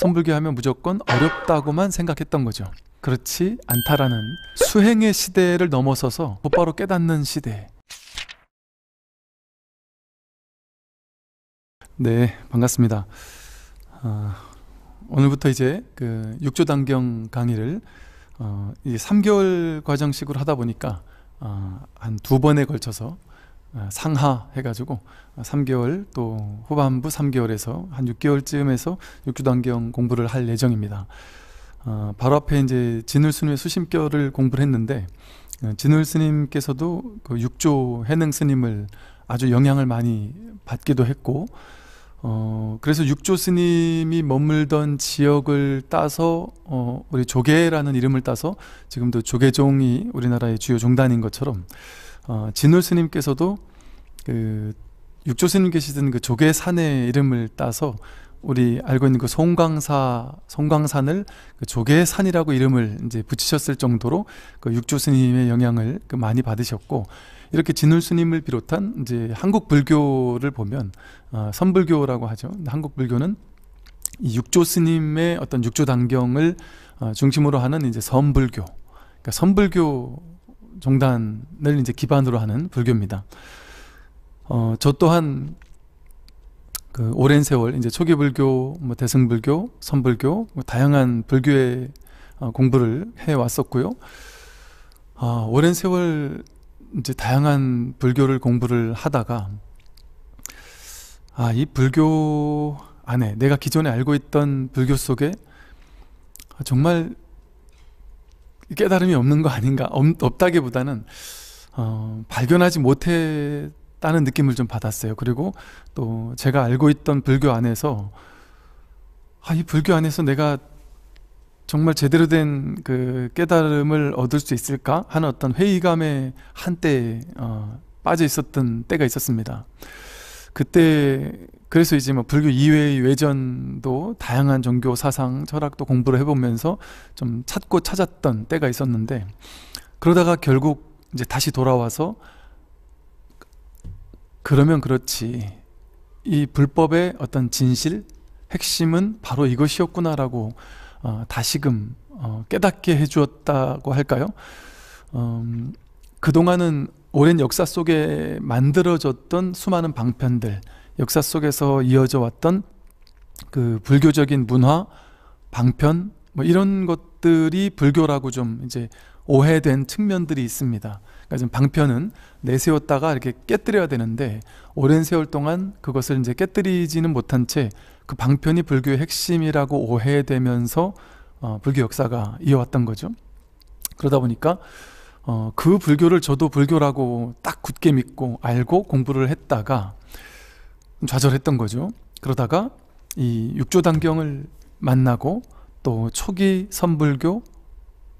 선불교 하면 무조건 어렵다고만 생각했던 거죠. 그렇지 않다라는 수행의 시대를 넘어서서 곧바로 깨닫는 시대. 네, 반갑습니다. 아, 오늘부터 이제 그 6조 단경 강의를 어, 이제 3개월 과정식으로 하다 보니까 어, 아, 한두 번에 걸쳐서 아, 상하 해가지고 3개월 또 후반부 3개월에서 한 6개월쯤에서 6주단경 공부를 할 예정입니다. 어, 바로 앞에 이제 진울스님의 수심결을 공부를 했는데 어, 진울스님께서도 그 6조 해능스님을 아주 영향을 많이 받기도 했고 어, 그래서 육조 스님이 머물던 지역을 따서 어, 우리 조계라는 이름을 따서 지금도 조계종이 우리나라의 주요 종단인 것처럼 어, 진울 스님께서도 그 육조 스님 계시던 그 조계 산의 이름을 따서 우리 알고 있는 그 송강사 송강산을 그 조계 산이라고 이름을 이제 붙이셨을 정도로 그 육조 스님의 영향을 그 많이 받으셨고 이렇게 진울 스님을 비롯한 이제 한국 불교를 보면 어, 선불교라고 하죠. 한국 불교는 이 육조 스님의 어떤 육조 단경을 어, 중심으로 하는 이제 선불교, 그러니까 선불교 정단을 이제 기반으로 하는 불교입니다. 어, 저 또한 그 오랜 세월 이제 초기 불교, 뭐 대승 불교, 선불교, 뭐 다양한 불교의 어, 공부를 해 왔었고요. 어, 오랜 세월 이제 다양한 불교를 공부를 하다가 아, 이 불교 안에 내가 기존에 알고 있던 불교 속에 정말 깨달음이 없는 거 아닌가 없다기보다는 어, 발견하지 못했다는 느낌을 좀 받았어요. 그리고 또 제가 알고 있던 불교 안에서 아, 이 불교 안에서 내가 정말 제대로 된 그 깨달음을 얻을 수 있을까 하는 어떤 회의감에 한때 어, 빠져 있었던 때가 있었습니다. 그때 그래서 이제 뭐 불교 이외의 외전도 다양한 종교 사상 철학도 공부를 해보면서 좀 찾고 찾았던 때가 있었는데 그러다가 결국 이제 다시 돌아와서 그러면 그렇지 이 불법의 어떤 진실 핵심은 바로 이것이었구나라고 어, 다시금 어, 깨닫게 해주었다고 할까요? 음, 그동안은 오랜 역사 속에 만들어졌던 수많은 방편들 역사 속에서 이어져 왔던 그 불교적인 문화, 방편 뭐 이런 것들이 불교라고 좀 이제 오해된 측면들이 있습니다. 그러니까 지 방편은 내세웠다가 이렇게 깨뜨려야 되는데 오랜 세월 동안 그것을 이제 깨뜨리지는 못한 채 그 방편이 불교의 핵심이라고 오해되면서 어, 불교 역사가 이어왔던 거죠. 그러다 보니까 어, 그 불교를 저도 불교라고 딱 굳게 믿고 알고 공부를 했다가 좌절했던 거죠. 그러다가 이 육조 단경을 만나고 또 초기 선불교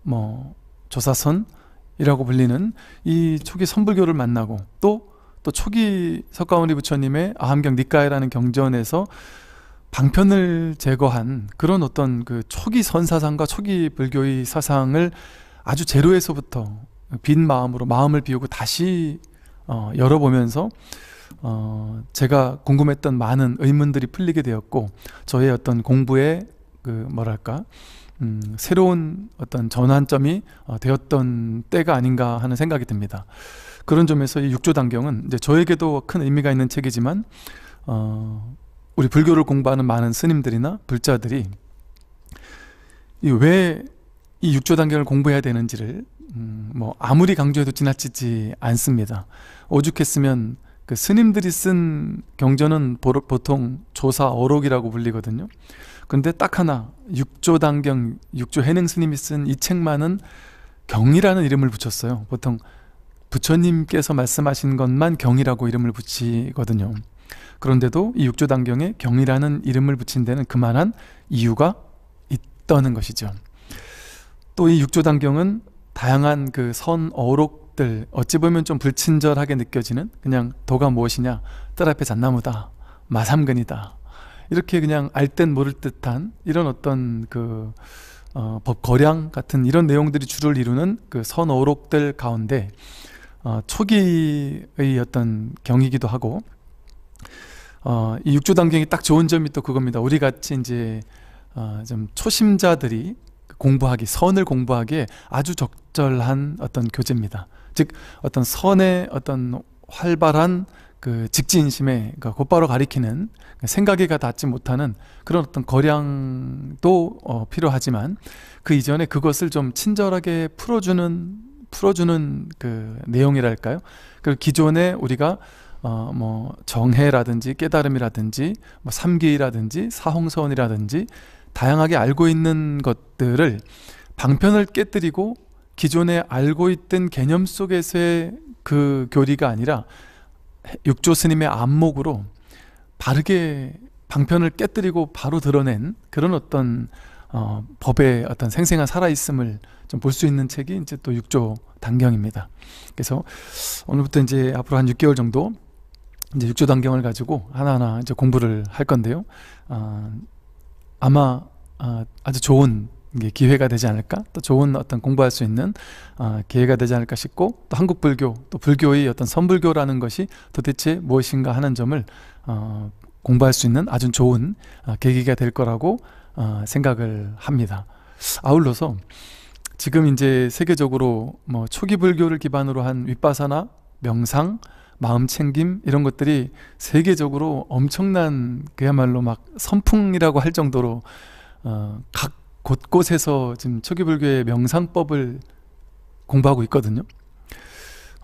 뭐 조사선이라고 불리는 이 초기 선불교를 만나고 또 또 초기 석가모니 부처님의 아함경 니까이라는 경전에서 방편을 제거한 그런 어떤 그 초기 선사상과 초기 불교의 사상을 아주 제로에서부터 빈 마음으로 마음을 비우고 다시 어, 열어보면서 어, 제가 궁금했던 많은 의문들이 풀리게 되었고 저의 어떤 공부에그 뭐랄까 음, 새로운 어떤 전환점이 어, 되었던 때가 아닌가 하는 생각이 듭니다. 그런 점에서 이 육조단경은 이제 저에게도 큰 의미가 있는 책이지만 어, 우리 불교를 공부하는 많은 스님들이나 불자들이 왜 이 육조단경을 공부해야 되는지를 음, 뭐 아무리 강조해도 지나치지 않습니다. 오죽했으면 그 스님들이 쓴 경전은 보통 조사 어록이라고 불리거든요. 근데 딱 하나 육조 단경 육조 해능 스님이 쓴 이 책만은 경이라는 이름을 붙였어요. 보통 부처님께서 말씀하신 것만 경이라고 이름을 붙이거든요. 그런데도 이 육조 단경에 경이라는 이름을 붙인 데는 그만한 이유가 있다는 것이죠. 또 이 육조 단경은 다양한 그 선 어록 것들 어찌 보면 좀 불친절하게 느껴지는 그냥 도가 무엇이냐 딸 앞에 잔나무다 마삼근이다 이렇게 그냥 알 땐 모를 듯한 이런 어떤 그 어, 법거량 같은 이런 내용들이 주를 이루는 그 선어록들 가운데 어, 초기의 어떤 경이기도 하고 어, 이 육조단경이 딱 좋은 점이 또 그겁니다. 우리 같이 이제 어, 좀 초심자들이 공부하기 선을 공부하기에 아주 적절한 어떤 교재입니다. 즉 어떤 선의 어떤 활발한 그 직진심에 그러니까 곧바로 가리키는 그 생각이가 닿지 못하는 그런 어떤 거량도 어, 필요하지만 그 이전에 그것을 좀 친절하게 풀어주는 풀어주는 그 내용이랄까요? 그 기존에 우리가 어, 뭐 정해라든지 깨달음이라든지 뭐 삼기라든지 사홍서원이라든지 다양하게 알고 있는 것들을 방편을 깨뜨리고 기존에 알고 있던 개념 속에서의 그 교리가 아니라 육조 스님의 안목으로 바르게 방편을 깨뜨리고 바로 드러낸 그런 어떤 어, 법의 어떤 생생한 살아있음을 좀 볼 수 있는 책이 이제 또육조 단경입니다. 그래서 오늘부터 이제 앞으로 한 6개월 정도 이제 6조 단경을 가지고 하나하나 이제 공부를 할 건데요. 어, 아마 어, 아주 좋은 기회가 되지 않을까 또 좋은 어떤 공부할 수 있는 아, 기회가 되지 않을까 싶고 또 한국 불교 또 불교의 어떤 선불교라는 것이 도대체 무엇인가 하는 점을 어, 공부할 수 있는 아주 좋은 아, 계기가 될 거라고 아, 생각을 합니다 아울러서 지금 이제 세계적으로 뭐 초기 불교를 기반으로 한 윗바사나 명상 마음 챙김 이런 것들이 세계적으로 엄청난 그야말로 막 선풍이라고 할 정도로 어, 각 곳곳에서 지금 초기불교의 명상법을 공부하고 있거든요.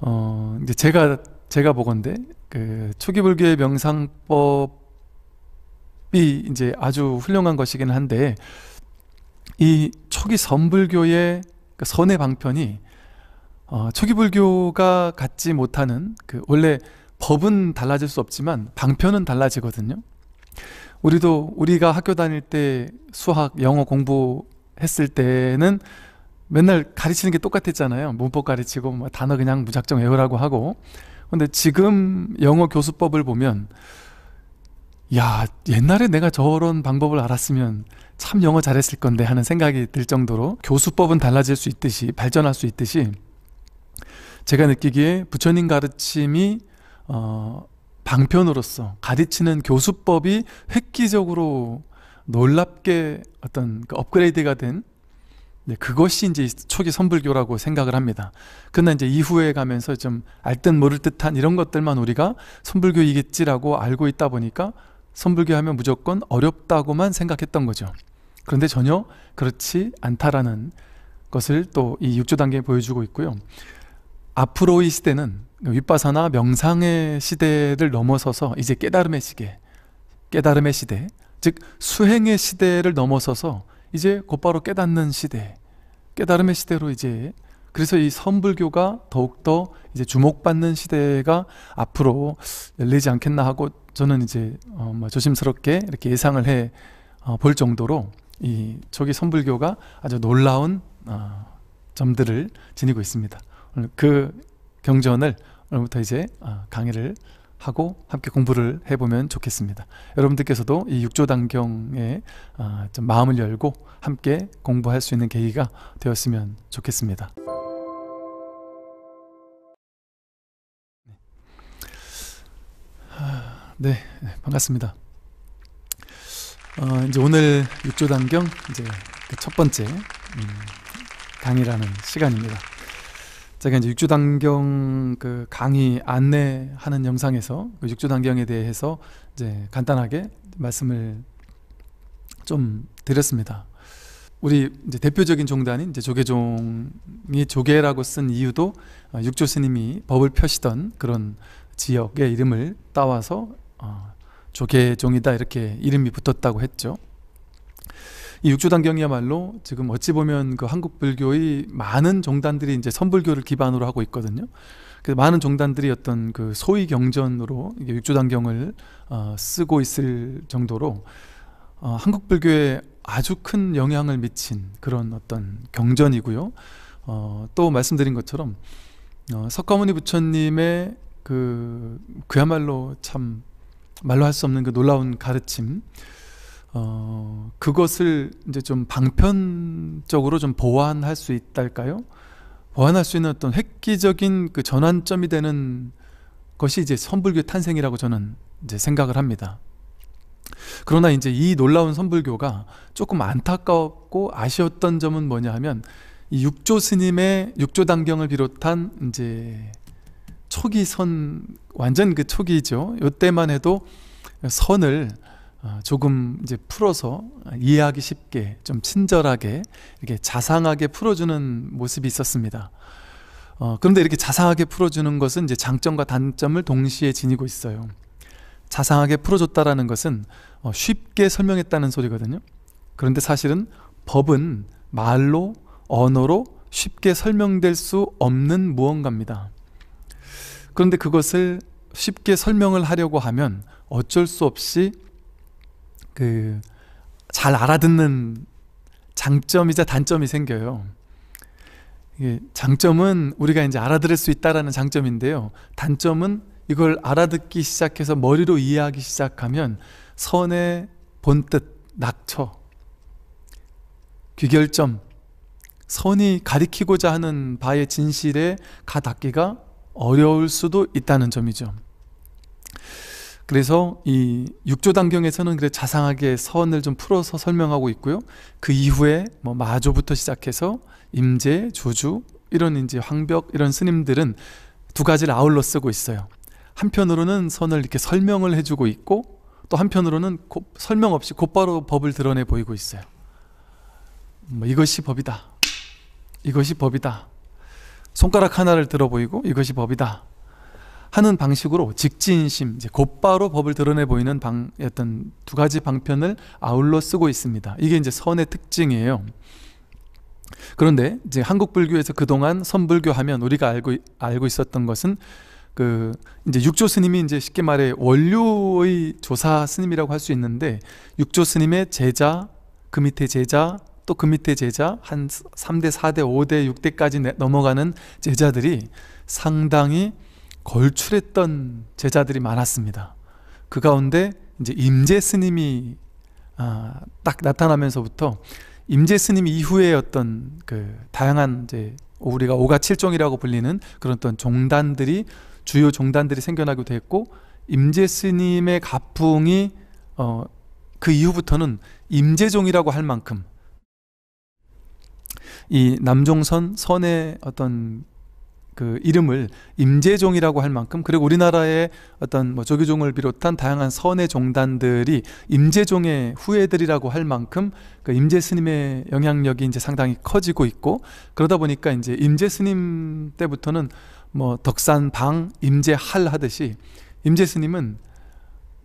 어, 이제 제가, 제가 보건데, 그 초기불교의 명상법이 이제 아주 훌륭한 것이긴 한데, 이 초기 선불교의 그 선의 방편이 어, 초기 불교가 갖지 못하는 그 원래 법은 달라질 수 없지만 방편은 달라지거든요. 우리도 우리가 학교 다닐 때 수학, 영어 공부했을 때는 맨날 가르치는 게 똑같았잖아요. 문법 가르치고 뭐 단어 그냥 무작정 외우라고 하고. 근데 지금 영어 교수법을 보면 야, 옛날에 내가 저런 방법을 알았으면 참 영어 잘했을 건데 하는 생각이 들 정도로 교수법은 달라질 수 있듯이 발전할 수 있듯이 제가 느끼기에 부처님 가르침이 어, 방편으로서 가르치는 교수법이 획기적으로 놀랍게 어떤 그 업그레이드가 된 네, 그것이 이제 초기 선불교라고 생각을 합니다. 그러나 이제 이후에 가면서 좀알듯 모를 듯한 이런 것들만 우리가 선불교이겠지라고 알고 있다 보니까 선불교 하면 무조건 어렵다고만 생각했던 거죠. 그런데 전혀 그렇지 않다라는 것을 또이 육조 단계에 보여주고 있고요. 앞으로의 시대는 윗바사나 명상의 시대를 넘어서서 이제 깨달음의 시계, 깨달음의 시대, 즉 수행의 시대를 넘어서서 이제 곧바로 깨닫는 시대, 깨달음의 시대로 이제 그래서 이 선불교가 더욱더 이제 주목받는 시대가 앞으로 열리지 않겠나 하고 저는 이제 어뭐 조심스럽게 이렇게 예상을 해볼 어 정도로 이 초기 선불교가 아주 놀라운 어 점들을 지니고 있습니다. 그 경전을 오늘부터 이제 아, 강의를 하고 함께 공부를 해보면 좋겠습니다. 여러분들께서도 이 6조단경에 아, 좀 마음을 열고 함께 공부할 수 있는 계기가 되었으면 좋겠습니다. 네, 아, 네. 반갑습니다. 어, 이제 오늘 6조단경 이제 그 첫 번째 음, 강의라는 시간입니다. 제가 이제 육주 단경 그 강의 안내하는 영상에서 그 육주 단경에 대해서 이제 간단하게 말씀을 좀 드렸습니다. 우리 이제 대표적인 종단인 이제 조계종이 조계라고 쓴 이유도 어, 육조 스님이 법을 펴시던 그런 지역의 이름을 따와서 어, 조계종이다 이렇게 이름이 붙었다고 했죠. 이 육조단경이야말로 지금 어찌 보면 그 한국 불교의 많은 종단들이 이제 선불교를 기반으로 하고 있거든요. 그래서 많은 종단들이 어떤 그 소위 경전으로 육조단경을 어, 쓰고 있을 정도로 어, 한국 불교에 아주 큰 영향을 미친 그런 어떤 경전이고요. 어, 또 말씀드린 것처럼 어, 석가모니 부처님의 그 그야말로 참 말로 할 수 없는 그 놀라운 가르침 어, 그것을 이제 좀 방편적으로 좀 보완할 수 있달까요? 보완할 수 있는 어떤 획기적인 그 전환점이 되는 것이 이제 선불교 탄생이라고 저는 이제 생각을 합니다. 그러나 이제 이 놀라운 선불교가 조금 안타깝고 아쉬웠던 점은 뭐냐 하면 이 육조 스님의 육조 단경을 비롯한 이제 초기 선 완전 그 초기죠. 요때만 해도 선을 아, 조금 이제 풀어서 이해하기 쉽게 좀 친절하게 이렇게 자상하게 풀어주는 모습이 있었습니다. 어, 그런데 이렇게 자상하게 풀어주는 것은 이제 장점과 단점을 동시에 지니고 있어요. 자상하게 풀어줬다라는 것은 어, 쉽게 설명했다는 소리거든요. 그런데 사실은 법은 말로 언어로 쉽게 설명될 수 없는 무언가입니다. 그런데 그것을 쉽게 설명을 하려고 하면 어쩔 수 없이 그잘 알아듣는 장점이자 단점이 생겨요. 예, 장점은 우리가 이제 알아들을 수 있다라는 장점인데요. 단점은 이걸 알아듣기 시작해서 머리로 이해하기 시작하면 선의 본뜻, 낙처, 귀결점, 선이 가리키고자 하는 바의 진실에 가닿기가 어려울 수도 있다는 점이죠. 그래서 이 6조 단경에서는 그래 자상하게 선을 좀 풀어서 설명하고 있고요. 그 이후에 뭐 마조부터 시작해서 임제, 조주 이런 이제 황벽 이런 스님들은 두 가지를 아울러 쓰고 있어요. 한편으로는 선을 이렇게 설명을 해주고 있고 또 한편으로는 고, 설명 없이 곧바로 법을 드러내 보이고 있어요. 뭐 이것이 법이다. 이것이 법이다. 손가락 하나를 들어 보이고 이것이 법이다. 하는 방식으로 직진심, 이제 곧바로 법을 드러내 보이는 방, 어떤 두 가지 방편을 아울러 쓰고 있습니다. 이게 이제 선의 특징이에요. 그런데 이제 한국 불교에서 그동안 선불교 하면 우리가 알고 알고 있었던 것은 그 이제 육조 스님이 이제 쉽게 말해 원료의 조사 스님이라고 할 수 있는데 육조 스님의 제자 그 밑에 제자 또 그 밑에 제자 한 3대 4대 5대 6대까지 넘어가는 제자들이 상당히 걸출했던 제자들이 많았습니다. 그 가운데 이제 임재 스님이 아, 딱 나타나면서부터 임재 스님 이후에 어떤 그 다양한 이제 우리가 오가칠종이라고 불리는 그런 어떤 종단들이 주요 종단들이 생겨나기도 고 임재 스님의 가풍이 어, 그 이후부터는 임재종이라고 할 만큼 이 남종선 선의 어떤 그 이름을 임재종이라고 할 만큼 그리고 우리나라의 어떤 뭐 조기종을 비롯한 다양한 선의 종단들이 임재종의 후예들이라고 할 만큼 그 임재 스님의 영향력이 이제 상당히 커지고 있고 그러다 보니까 이제 임재 스님 때부터는 뭐 덕산 방 임재할 하듯이 임재 스님은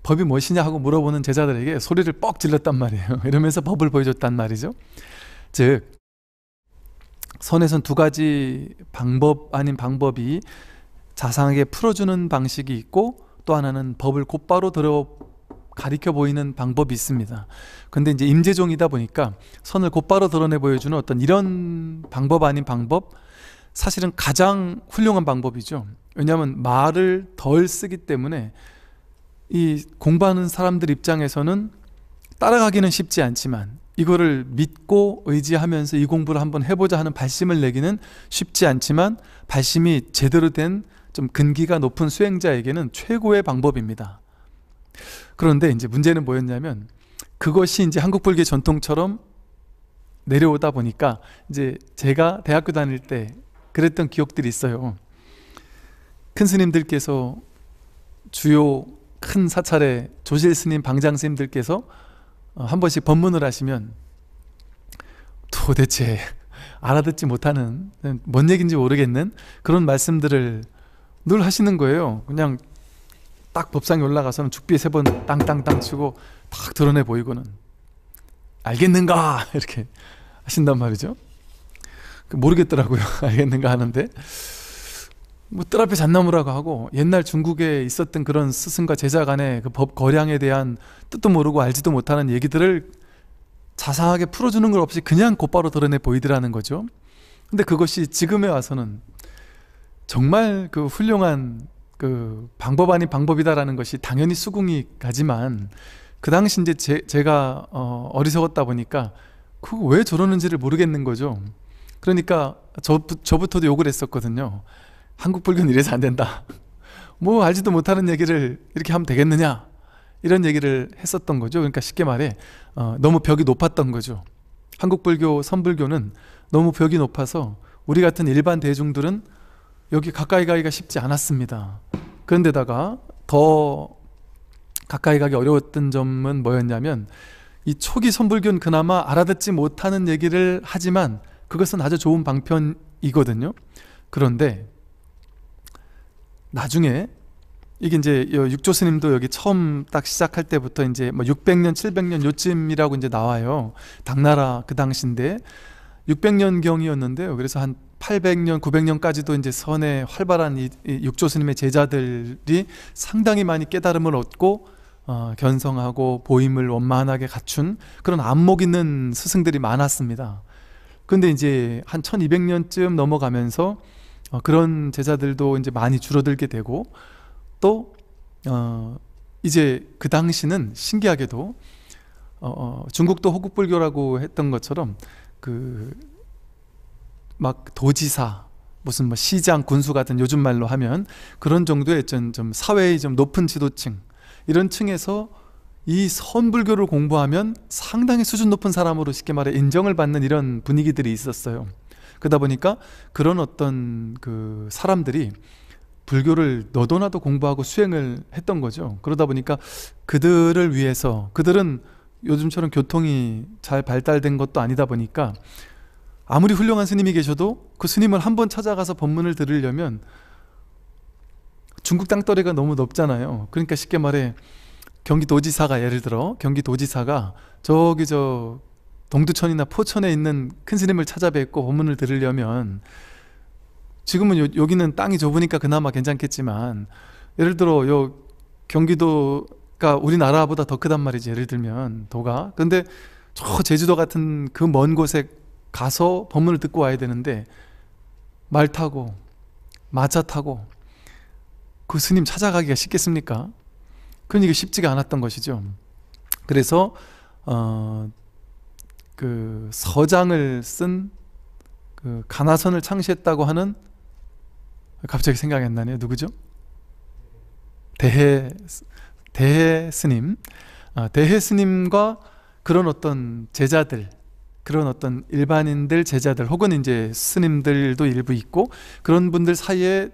법이 무엇이냐 하고 물어보는 제자들에게 소리를 뻑 질렀단 말이에요. 이러면서 법을 보여줬단 말이죠. 즉 선에선 두 가지 방법 아닌 방법이 자상하게 풀어주는 방식이 있고 또 하나는 법을 곧바로 들어 가리켜 보이는 방법이 있습니다. 근데 이제 임재종이다 보니까 선을 곧바로 드러내 보여주는 어떤 이런 방법 아닌 방법 사실은 가장 훌륭한 방법이죠. 왜냐하면 말을 덜 쓰기 때문에 이 공부하는 사람들 입장에서는 따라가기는 쉽지 않지만 이거를 믿고 의지하면서 이 공부를 한번 해보자 하는 발심을 내기는 쉽지 않지만 발심이 제대로 된 좀 근기가 높은 수행자에게는 최고의 방법입니다. 그런데 이제 문제는 뭐였냐면 그것이 이제 한국 불교 전통처럼 내려오다 보니까 이제 제가 대학교 다닐 때 그랬던 기억들이 있어요. 큰 스님들께서 주요 큰 사찰의 조실 스님, 방장 스님들께서 어, 한 번씩 법문을 하시면 도대체 알아듣지 못하는 뭔 얘기인지 모르겠는 그런 말씀들을 늘 하시는 거예요. 그냥 딱 법상에 올라가서는 죽비 세 번 땅땅땅 치고 딱 드러내 보이고는 알겠는가 이렇게 하신단 말이죠. 그 모르겠더라고요. 알겠는가 하는데 뭐뜰 앞에 잣나무라고 하고 옛날 중국에 있었던 그런 스승과 제자 간의 그 법 거량에 대한 뜻도 모르고 알지도 못하는 얘기들을 자상하게 풀어주는 것 없이 그냥 곧바로 드러내 보이더라는 거죠. 근데 그것이 지금에 와서는 정말 그 훌륭한 그 방법 아닌 방법이다라는 것이 당연히 수긍이 가지만 그 당시 이제 제, 제가 어, 어리석었다 보니까 그거 왜 저러는지를 모르겠는 거죠. 그러니까 저, 저부터도 욕을 했었거든요. 한국 불교는 이래서 안 된다. 뭐 알지도 못하는 얘기를 이렇게 하면 되겠느냐 이런 얘기를 했었던 거죠. 그러니까 쉽게 말해 어, 너무 벽이 높았던 거죠. 한국 불교, 선불교는 너무 벽이 높아서 우리 같은 일반 대중들은 여기 가까이 가기가 쉽지 않았습니다. 그런데다가 더 가까이 가기 어려웠던 점은 뭐였냐면 이 초기 선불교는 그나마 알아듣지 못하는 얘기를 하지만 그것은 아주 좋은 방편이거든요. 그런데 나중에 이게 이제 육조 스님도 여기 처음 딱 시작할 때부터 이제 뭐 600년, 700년 요쯤이라고 이제 나와요. 당나라 그 당시인데 600년 경이었는데요. 그래서 한 800년, 900년까지도 이제 선의 활발한 이, 이 육조 스님의 제자들이 상당히 많이 깨달음을 얻고 어, 견성하고 보임을 원만하게 갖춘 그런 안목 있는 스승들이 많았습니다. 근데 이제 한 1200년쯤 넘어가면서 어, 그런 제자들도 이제 많이 줄어들게 되고 또 어, 이제 그 당시는 신기하게도 어, 어 중국도 호국불교라고 했던 것처럼 그 막 도지사 무슨 뭐 시장 군수 같은 요즘 말로 하면 그런 정도의 좀, 좀 사회의 좀 높은 지도층 이런 층에서 이 선불교를 공부하면 상당히 수준 높은 사람으로 쉽게 말해 인정을 받는 이런 분위기들이 있었어요. 그러다 보니까 그런 어떤 그 사람들이 불교를 너도나도 공부하고 수행을 했던 거죠. 그러다 보니까 그들을 위해서 그들은 요즘처럼 교통이 잘 발달된 것도 아니다 보니까 아무리 훌륭한 스님이 계셔도 그 스님을 한 번 찾아가서 법문을 들으려면 중국 땅덩어리가 너무 높잖아요. 그러니까 쉽게 말해 경기도지사가 예를 들어 경기도지사가 저기 저 동두천이나 포천에 있는 큰 스님을 찾아뵙고 법문을 들으려면 지금은 요, 여기는 땅이 좁으니까 그나마 괜찮겠지만 예를 들어 요 경기도가 우리나라보다 더 크단 말이지 예를 들면 도가 근데 저 제주도 같은 그 먼 곳에 가서 법문을 듣고 와야 되는데 말 타고 마차 타고 그 스님 찾아가기가 쉽겠습니까? 그건 이게 쉽지가 않았던 것이죠. 그래서 어, 그 서장을 쓴그 가나선을 창시했다고 하는 갑자기 생각이 안 나네요. 누구죠? 대해 대해 스님, 아, 대해 스님과 그런 어떤 제자들, 그런 어떤 일반인들 제자들 혹은 이제 스님들도 일부 있고 그런 분들 사이에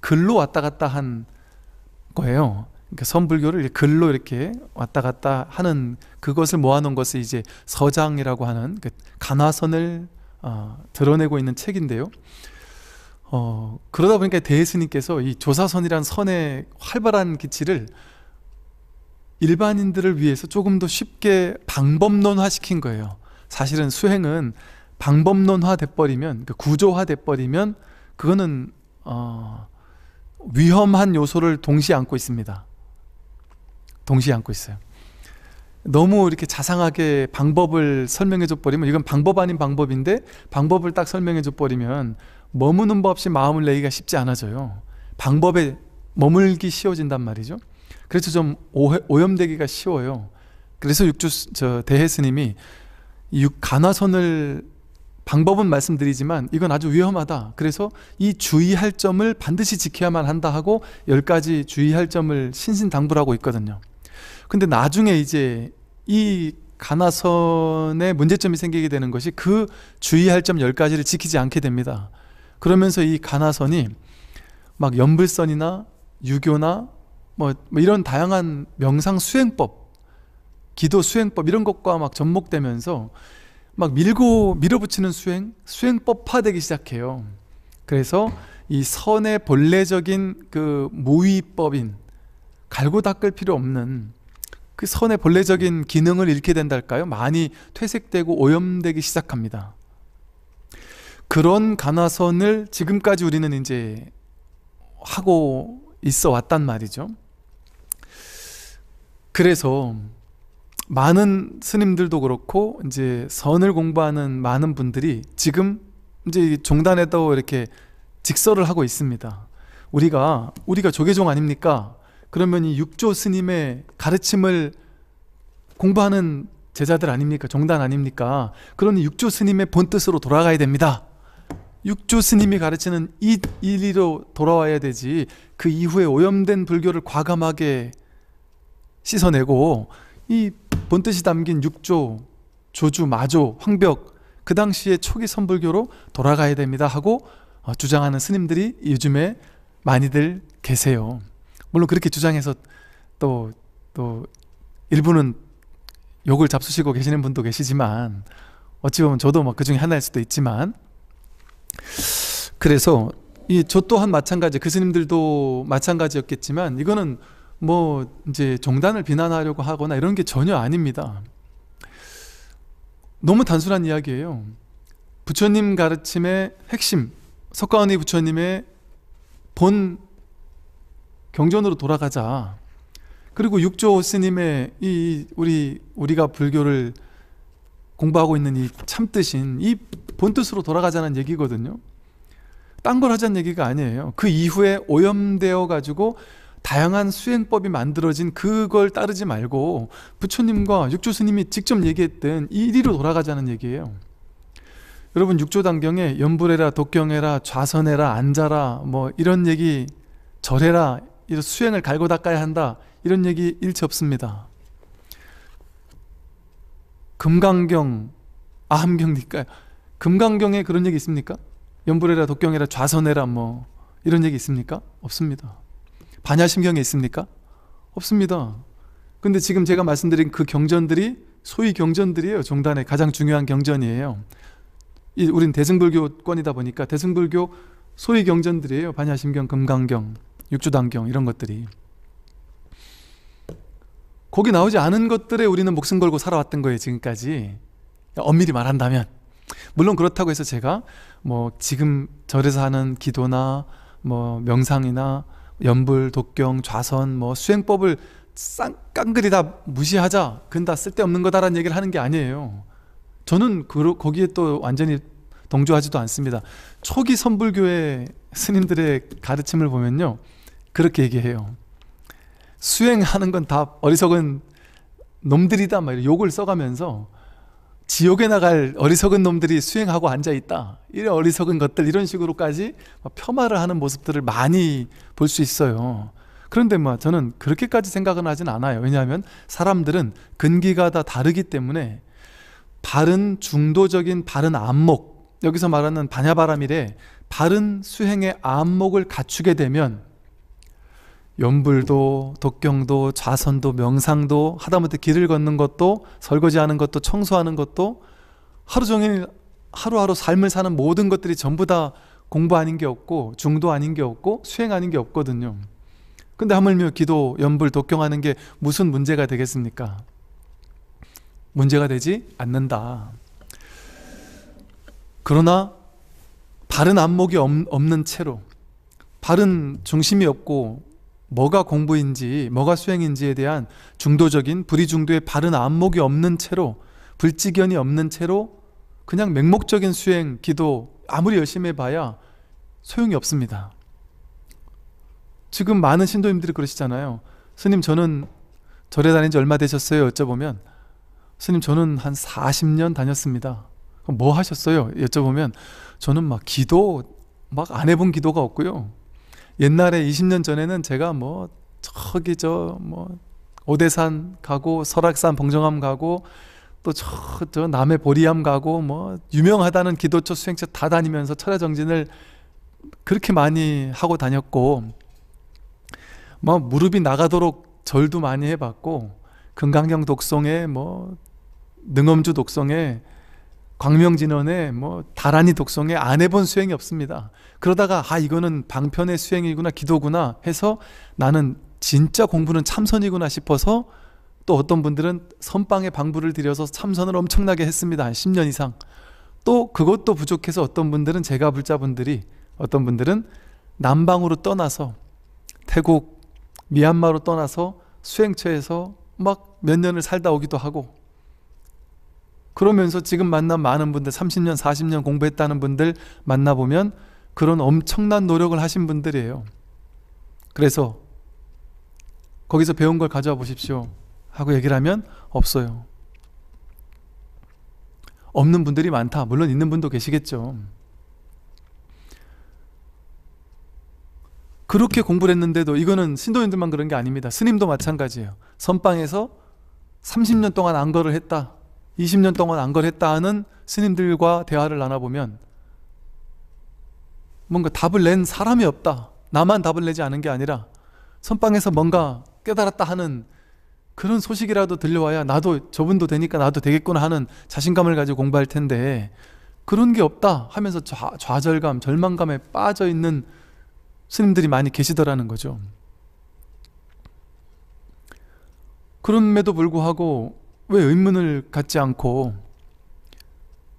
글로 왔다 갔다 한 거예요. 그러니까 선불교를 글로 이렇게 왔다 갔다 하는 그것을 모아놓은 것을 이제 서장이라고 하는 그 간화선을 어, 드러내고 있는 책인데요. 어, 그러다 보니까 대스님께서 이 조사선이란 선의 활발한 기치를 일반인들을 위해서 조금 더 쉽게 방법론화 시킨 거예요. 사실은 수행은 방법론화 돼버리면, 그 구조화 돼버리면, 그거는, 어, 위험한 요소를 동시에 안고 있습니다. 동시에 안고 있어요. 너무 이렇게 자상하게 방법을 설명해 줘 버리면 이건 방법 아닌 방법인데 방법을 딱 설명해 줘 버리면 머무는 법 없이 마음을 내기가 쉽지 않아져요. 방법에 머물기 쉬워진단 말이죠. 그래서 좀 오해, 오염되기가 쉬워요. 그래서 육주 저 대해 스님이 육 간화선을 방법은 말씀드리지만 이건 아주 위험하다. 그래서 이 주의할 점을 반드시 지켜야만 한다 하고 열 가지 주의할 점을 신신당부하고 있거든요. 근데 나중에 이제 이 가나선에 문제점이 생기게 되는 것이 그 주의할 점 10가지를 지키지 않게 됩니다. 그러면서 이 가나선이 막 연불선이나 유교나 뭐, 뭐, 이런 다양한 명상 수행법, 기도 수행법 이런 것과 막 접목되면서 막 밀고 밀어붙이는 수행, 수행법화되기 시작해요. 그래서 이 선의 본래적인 그 모의법인 갈고 닦을 필요 없는 그 선의 본래적인 기능을 잃게 된달까요? 많이 퇴색되고 오염되기 시작합니다. 그런 간화선을 지금까지 우리는 이제 하고 있어 왔단 말이죠. 그래서 많은 스님들도 그렇고 이제 선을 공부하는 많은 분들이 지금 이제 종단에도 이렇게 직설을 하고 있습니다. 우리가 우리가 조계종 아닙니까? 그러면 이 육조 스님의 가르침을 공부하는 제자들 아닙니까? 정단 아닙니까? 그러니 육조 스님의 본뜻으로 돌아가야 됩니다. 육조 스님이 가르치는 이 일리로 돌아와야 되지 그 이후에 오염된 불교를 과감하게 씻어내고 이 본뜻이 담긴 육조, 조주, 마조, 황벽 그 당시의 초기 선불교로 돌아가야 됩니다 하고 어, 주장하는 스님들이 요즘에 많이들 계세요. 물론 그렇게 주장해서 또, 또, 일부는 욕을 잡수시고 계시는 분도 계시지만, 어찌 보면 저도 뭐그 중에 하나일 수도 있지만, 그래서, 이 저 또한 마찬가지, 그 스님들도 마찬가지였겠지만, 이거는 뭐, 이제 종단을 비난하려고 하거나 이런 게 전혀 아닙니다. 너무 단순한 이야기예요. 부처님 가르침의 핵심, 석가모니 부처님의 본 경전으로 돌아가자. 그리고 육조 스님의 이 우리 우리가 불교를 공부하고 있는 이 참뜻인 이 본뜻으로 돌아가자는 얘기거든요. 딴 걸 하자는 얘기가 아니에요. 그 이후에 오염되어 가지고 다양한 수행법이 만들어진 그걸 따르지 말고 부처님과 육조 스님이 직접 얘기했던 이리로 돌아가자는 얘기예요. 여러분 육조 단경에 연불해라, 독경해라, 좌선해라, 앉아라 뭐 이런 얘기 절해라 수행을 갈고 닦아야 한다 이런 얘기 일체 없습니다. 금강경, 아함경니까 금강경에 그런 얘기 있습니까? 연불해라, 독경해라, 좌선해라 뭐 이런 얘기 있습니까? 없습니다. 반야심경에 있습니까? 없습니다. 근데 지금 제가 말씀드린 그 경전들이 소위 경전들이에요. 종단의 가장 중요한 경전이에요. 우린 대승불교권이다 보니까 대승불교 소위 경전들이에요. 반야심경, 금강경. 육주단경 이런 것들이 거기 나오지 않은 것들에 우리는 목숨 걸고 살아왔던 거예요 지금까지 엄밀히 말한다면 물론 그렇다고 해서 제가 뭐 지금 절에서 하는 기도나 뭐 명상이나 연불, 독경, 좌선 뭐 수행법을 쌍깡그리 다 무시하자 그건 다 쓸데없는 거다라는 얘기를 하는 게 아니에요 저는 그, 거기에 또 완전히 동조하지도 않습니다 초기 선불교의 스님들의 가르침을 보면요 그렇게 얘기해요. 수행하는 건 다 어리석은 놈들이다 막 욕을 써가면서 지옥에 나갈 어리석은 놈들이 수행하고 앉아 있다. 이런 어리석은 것들 이런 식으로까지 폄하를 하는 모습들을 많이 볼 수 있어요. 그런데 뭐 저는 그렇게까지 생각은 하진 않아요. 왜냐하면 사람들은 근기가 다 다르기 때문에 바른 중도적인 바른 안목 여기서 말하는 반야바람이래 바른 수행의 안목을 갖추게 되면 연불도 독경도 좌선도 명상도 하다못해 길을 걷는 것도 설거지하는 것도 청소하는 것도 하루 종일 하루하루 삶을 사는 모든 것들이 전부 다 공부 아닌 게 없고 중도 아닌 게 없고 수행 아닌 게 없거든요. 근데 하물며 기도, 연불, 독경하는 게 무슨 문제가 되겠습니까? 문제가 되지 않는다. 그러나 바른 안목이 없는 채로 바른 중심이 없고 뭐가 공부인지 뭐가 수행인지에 대한 중도적인 불이중도의 바른 안목이 없는 채로 불지견이 없는 채로 그냥 맹목적인 수행, 기도 아무리 열심히 해봐야 소용이 없습니다. 지금 많은 신도님들이 그러시잖아요. 스님 저는 절에 다닌 지 얼마 되셨어요? 여쭤보면 스님 저는 한 40년 다녔습니다. 뭐 하셨어요? 여쭤보면 저는 막 기도 막 안 해본 기도가 없고요. 옛날에 20년 전에는 제가 뭐 저기 저 뭐 오대산 가고 설악산 봉정암 가고 또저저 남해 보리암 가고 뭐 유명하다는 기도처 수행처 다 다니면서 철야 정진을 그렇게 많이 하고 다녔고 뭐 무릎이 나가도록 절도 많이 해봤고 금강경 독성에 뭐 능엄주 독성에 광명진원에 뭐 다란이 독성에 안 해본 수행이 없습니다. 그러다가 아 이거는 방편의 수행이구나 기도구나 해서 나는 진짜 공부는 참선이구나 싶어서 또 어떤 분들은 선방에 방부를 들여서 참선을 엄청나게 했습니다. 한 10년 이상. 또 그것도 부족해서 어떤 분들은 제가 불자분들이 어떤 분들은 남방으로 떠나서 태국 미얀마로 떠나서 수행처에서 막 몇 년을 살다 오기도 하고 그러면서 지금 만난 많은 분들 30년, 40년 공부했다는 분들 만나보면 그런 엄청난 노력을 하신 분들이에요. 그래서 거기서 배운 걸 가져와 보십시오. 하고 얘기를 하면 없어요. 없는 분들이 많다. 물론 있는 분도 계시겠죠. 그렇게 공부를 했는데도 이거는 신도인들만 그런 게 아닙니다. 스님도 마찬가지예요. 선방에서 30년 동안 안거를 했다. 20년 동안 안 걸했다 하는 스님들과 대화를 나눠보면 뭔가 답을 낸 사람이 없다. 나만 답을 내지 않은 게 아니라 선방에서 뭔가 깨달았다 하는 그런 소식이라도 들려와야 나도 저분도 되니까 나도 되겠구나 하는 자신감을 가지고 공부할 텐데 그런 게 없다 하면서 좌, 좌절감, 절망감에 빠져 있는 스님들이 많이 계시더라는 거죠. 그럼에도 불구하고 왜 의문을 갖지 않고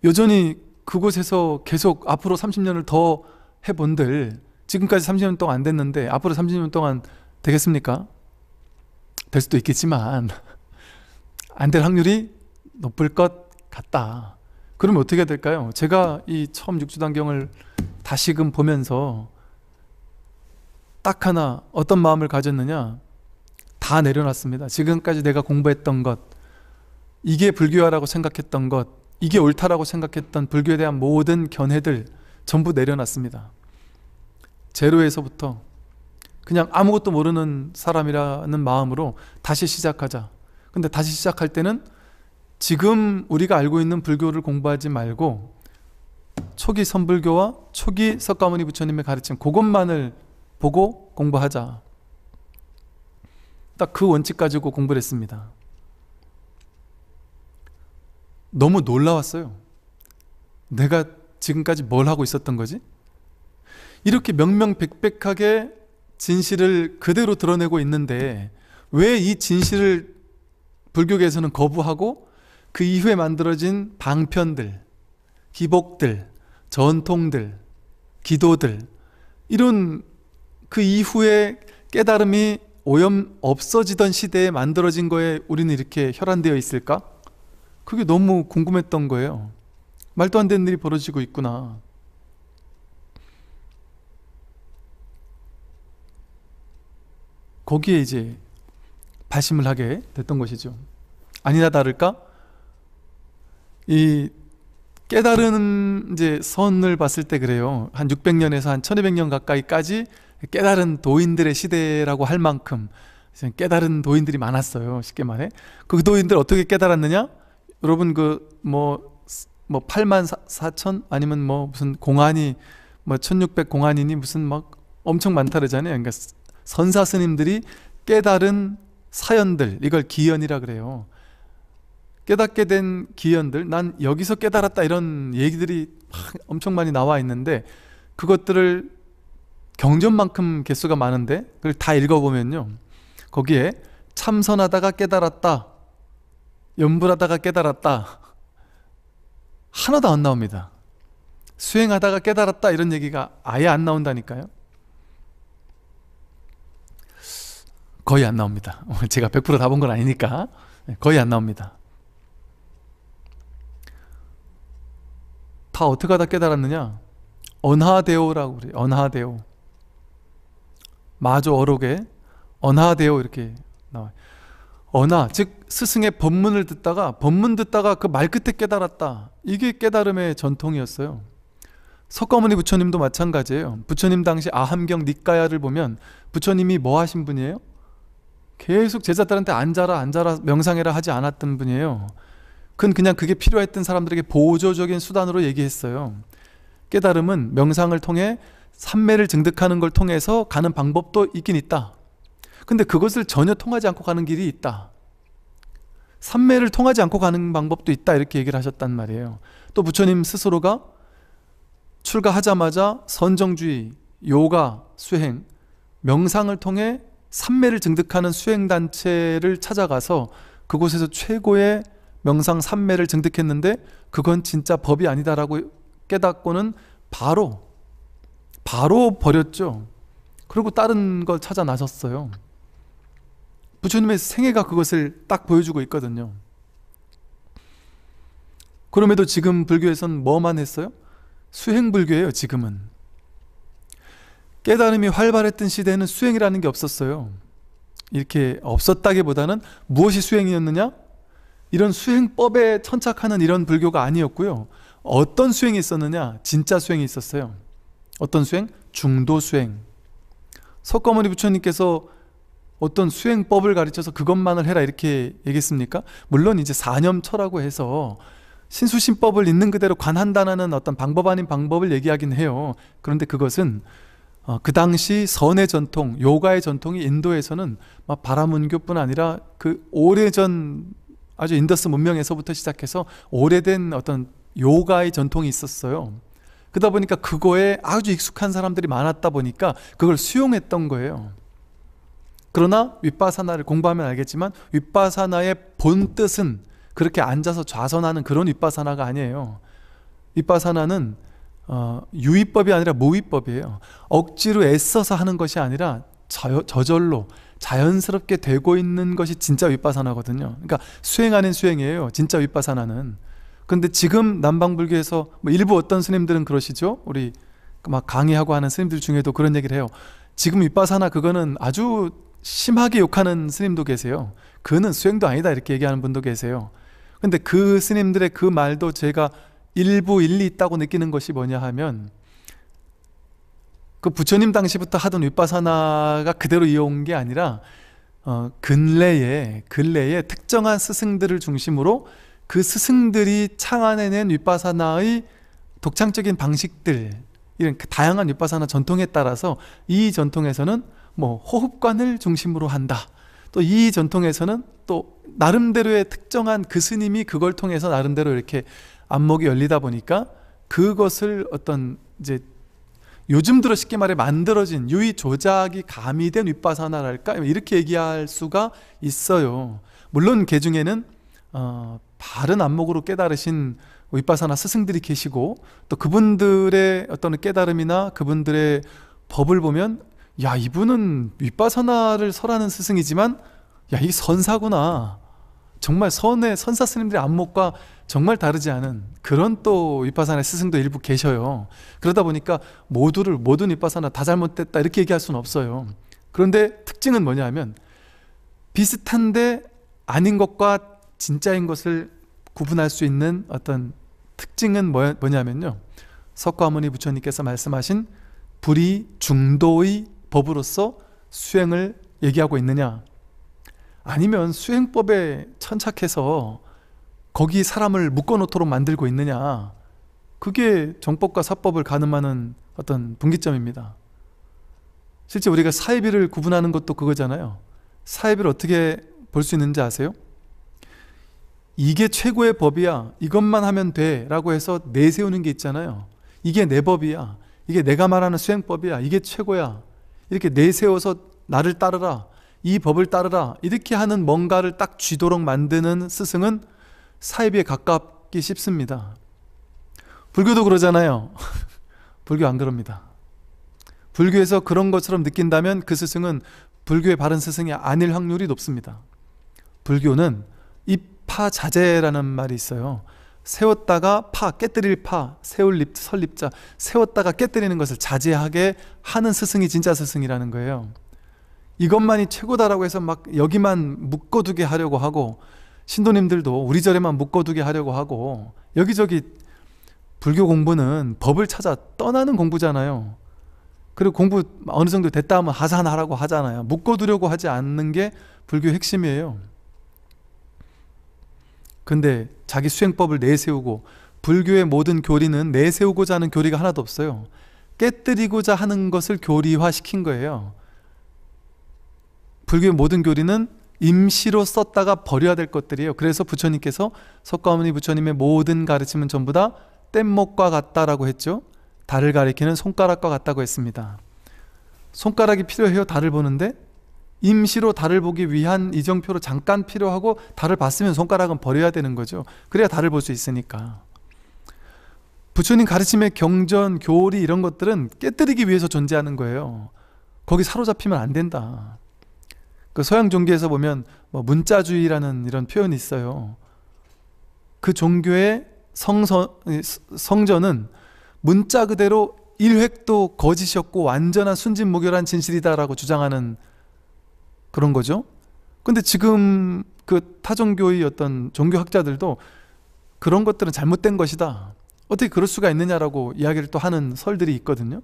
여전히 그곳에서 계속 앞으로 30년을 더 해본들 지금까지 30년 동안 안 됐는데 앞으로 30년 동안 되겠습니까? 될 수도 있겠지만 안 될 확률이 높을 것 같다. 그러면 어떻게 될까요? 제가 이 처음 육주단경을 다시금 보면서 딱 하나 어떤 마음을 가졌느냐 다 내려놨습니다. 지금까지 내가 공부했던 것 이게 불교야라고 생각했던 것, 이게 옳다라고 생각했던 불교에 대한 모든 견해들 전부 내려놨습니다. 제로에서부터 그냥 아무것도 모르는 사람이라는 마음으로 다시 시작하자. 근데 다시 시작할 때는 지금 우리가 알고 있는 불교를 공부하지 말고 초기 선불교와 초기 석가모니 부처님의 가르침 그것만을 보고 공부하자. 딱 그 원칙 가지고 공부를 했습니다. 너무 놀라웠어요. 내가 지금까지 뭘 하고 있었던 거지? 이렇게 명명백백하게 진실을 그대로 드러내고 있는데 왜 이 진실을 불교계에서는 거부하고 그 이후에 만들어진 방편들, 기복들, 전통들, 기도들 이런 그 이후에 깨달음이 오염 없어지던 시대에 만들어진 거에 우리는 이렇게 혈안되어 있을까? 그게 너무 궁금했던 거예요. 말도 안 되는 일이 벌어지고 있구나. 거기에 이제 발심을 하게 됐던 것이죠. 아니나 다를까 이 깨달은 이제 선을 봤을 때 그래요. 한 600년에서 한 1200년 가까이까지 깨달은 도인들의 시대라고 할 만큼 깨달은 도인들이 많았어요. 쉽게 말해. 그 도인들 어떻게 깨달았느냐? 여러분 그뭐뭐 뭐 8만 4, 천 아니면 뭐 무슨 공안이 뭐 1600 공안이니 무슨 막 엄청 많다 그러잖아요. 그러니까 선사 스님들이 깨달은 사연들 이걸 기연이라 그래요. 깨닫게 된 기연들 난 여기서 깨달았다 이런 얘기들이 막 엄청 많이 나와 있는데 그것들을 경전만큼 개수가 많은데 그걸 다 읽어보면요 거기에 참선하다가 깨달았다 염불하다가 깨달았다. 하나도 안 나옵니다. 수행하다가 깨달았다 이런 얘기가 아예 안 나온다니까요. 거의 안 나옵니다. 제가 100%다 본 건 아니니까 네, 거의 안 나옵니다. 다 어떻게 하다 깨달았느냐? 언하대오라고 그래요. 언하대오. 마조 어록에 언하대오 이렇게 나와요. 언하 즉 스승의 법문을 듣다가 법문 듣다가 그 말 끝에 깨달았다. 이게 깨달음의 전통이었어요. 석가모니 부처님도 마찬가지예요. 부처님 당시 아함경 니까야를 보면 부처님이 뭐 하신 분이에요? 계속 제자들한테 앉아라 앉아라 명상해라 하지 않았던 분이에요. 그건 그냥 그게 필요했던 사람들에게 보조적인 수단으로 얘기했어요. 깨달음은 명상을 통해 삼매를 증득하는 걸 통해서 가는 방법도 있긴 있다. 근데 그것을 전혀 통하지 않고 가는 길이 있다. 삼매를 통하지 않고 가는 방법도 있다. 이렇게 얘기를 하셨단 말이에요. 또 부처님 스스로가 출가하자마자 선정주의, 요가, 수행, 명상을 통해 삼매를 증득하는 수행단체를 찾아가서 그곳에서 최고의 명상 삼매를 증득했는데 그건 진짜 법이 아니다라고 깨닫고는 바로 바로 버렸죠. 그리고 다른 걸 찾아 나섰어요. 부처님의 생애가 그것을 딱 보여주고 있거든요. 그럼에도 지금 불교에선 뭐만 했어요? 수행불교예요, 지금은. 깨달음이 활발했던 시대에는 수행이라는 게 없었어요. 이렇게 없었다기보다는 무엇이 수행이었느냐? 이런 수행법에 천착하는 이런 불교가 아니었고요. 어떤 수행이 있었느냐? 진짜 수행이 있었어요. 어떤 수행? 중도 수행. 석가모니 부처님께서 어떤 수행법을 가르쳐서 그것만을 해라 이렇게 얘기했습니까? 물론 이제 사념처라고 해서 신수신법을 있는 그대로 관한다는 어떤 방법 아닌 방법을 얘기하긴 해요. 그런데 그것은 어, 그 당시 선의 전통, 요가의 전통이 인도에서는 막 바라문교뿐 아니라 그 오래전 아주 인더스 문명에서부터 시작해서 오래된 어떤 요가의 전통이 있었어요. 그러다 보니까 그거에 아주 익숙한 사람들이 많았다 보니까 그걸 수용했던 거예요. 그러나 윗바사나를 공부하면 알겠지만 윗바사나의 본 뜻은 그렇게 앉아서 좌선하는 그런 윗바사나가 아니에요. 윗바사나는 어, 유의법이 아니라 모의법이에요. 억지로 애써서 하는 것이 아니라 저, 저절로 자연스럽게 되고 있는 것이 진짜 윗바사나거든요. 그러니까 수행 아닌 수행이에요. 진짜 윗바사나는. 근데 지금 남방불교에서 뭐 일부 어떤 스님들은 그러시죠. 우리 막 강의하고 하는 스님들 중에도 그런 얘기를 해요. 지금 윗바사나 그거는 아주 심하게 욕하는 스님도 계세요. 그는 수행도 아니다 이렇게 얘기하는 분도 계세요. 근데 그 스님들의 그 말도 제가 일부 일리 있다고 느끼는 것이 뭐냐 하면 그 부처님 당시부터 하던 윗바사나가 그대로 이어온 게 아니라 어, 근래에 근래에 특정한 스승들을 중심으로 그 스승들이 창안해낸 윗바사나의 독창적인 방식들 이런 그 다양한 윗바사나 전통에 따라서 이 전통에서는 뭐 호흡관을 중심으로 한다. 또 이 전통에서는 또 나름대로의 특정한 그 스님이 그걸 통해서 나름대로 이렇게 안목이 열리다 보니까 그것을 어떤 이제 요즘 들어 쉽게 말해 만들어진 유의 조작이 가미된 윗바사나랄까 이렇게 얘기할 수가 있어요. 물론 그 중에는 어, 바른 안목으로 깨달으신 윗바사나 스승들이 계시고 또 그분들의 어떤 깨달음이나 그분들의 법을 보면 야 이분은 윗바사나를 설하는 스승이지만 야이 선사구나 정말 선의 선사 스님들의 안목과 정말 다르지 않은 그런 또 윗바사나의 스승도 일부 계셔요 그러다 보니까 모두를 모든 윗바사나 다 잘못됐다 이렇게 얘기할 수는 없어요 그런데 특징은 뭐냐 하면 비슷한데 아닌 것과 진짜인 것을 구분할 수 있는 어떤 특징은 뭐냐면요 석가모니 부처님께서 말씀하신 불이 중도의 법으로서 수행을 얘기하고 있느냐? 아니면 수행법에 천착해서 거기 사람을 묶어놓도록 만들고 있느냐? 그게 정법과 사법을 가늠하는 어떤 분기점입니다. 실제 우리가 사이비를 구분하는 것도 그거잖아요. 사이비를 어떻게 볼 수 있는지 아세요? 이게 최고의 법이야. 이것만 하면 돼. 라고 해서 내세우는 게 있잖아요. 이게 내 법이야. 이게 내가 말하는 수행법이야. 이게 최고야. 이렇게 내세워서 나를 따르라, 이 법을 따르라, 이렇게 하는 뭔가를 딱 쥐도록 만드는 스승은 사이비에 가깝기 쉽습니다. 불교도 그러잖아요. 불교 안 그럽니다. 불교에서 그런 것처럼 느낀다면 그 스승은 불교의 바른 스승이 아닐 확률이 높습니다. 불교는 입파자제라는 말이 있어요. 세웠다가 파, 깨뜨릴 파, 세울 립, 설립자, 세웠다가 깨뜨리는 것을 자제하게 하는 스승이 진짜 스승이라는 거예요. 이것만이 최고다라고 해서 막 여기만 묶어두게 하려고 하고, 신도님들도 우리 절에만 묶어두게 하려고 하고, 여기저기 불교 공부는 법을 찾아 떠나는 공부잖아요. 그리고 공부 어느 정도 됐다 하면 하산하라고 하잖아요. 묶어두려고 하지 않는 게 불교 핵심이에요. 근데 자기 수행법을 내세우고 불교의 모든 교리는 내세우고자 하는 교리가 하나도 없어요. 깨뜨리고자 하는 것을 교리화시킨 거예요. 불교의 모든 교리는 임시로 썼다가 버려야 될 것들이에요. 그래서 부처님께서 석가모니 부처님의 모든 가르침은 전부 다 뗏목과 같다라고 했죠. 달을 가리키는 손가락과 같다고 했습니다. 손가락이 필요해요. 달을 보는데 임시로 달을 보기 위한 이정표로 잠깐 필요하고 달을 봤으면 손가락은 버려야 되는 거죠. 그래야 달을 볼 수 있으니까. 부처님 가르침의 경전, 교리 이런 것들은 깨뜨리기 위해서 존재하는 거예요. 거기 사로잡히면 안 된다. 그 서양 종교에서 보면 뭐 문자주의라는 이런 표현이 있어요. 그 종교의 성선, 성전은 문자 그대로 일획도 거짓이었고 완전한 순진무결한 진실이다라고 주장하는 그런 거죠. 근데 지금 그 타종교의 어떤 종교학자들도 그런 것들은 잘못된 것이다. 어떻게 그럴 수가 있느냐라고 이야기를 또 하는 설들이 있거든요.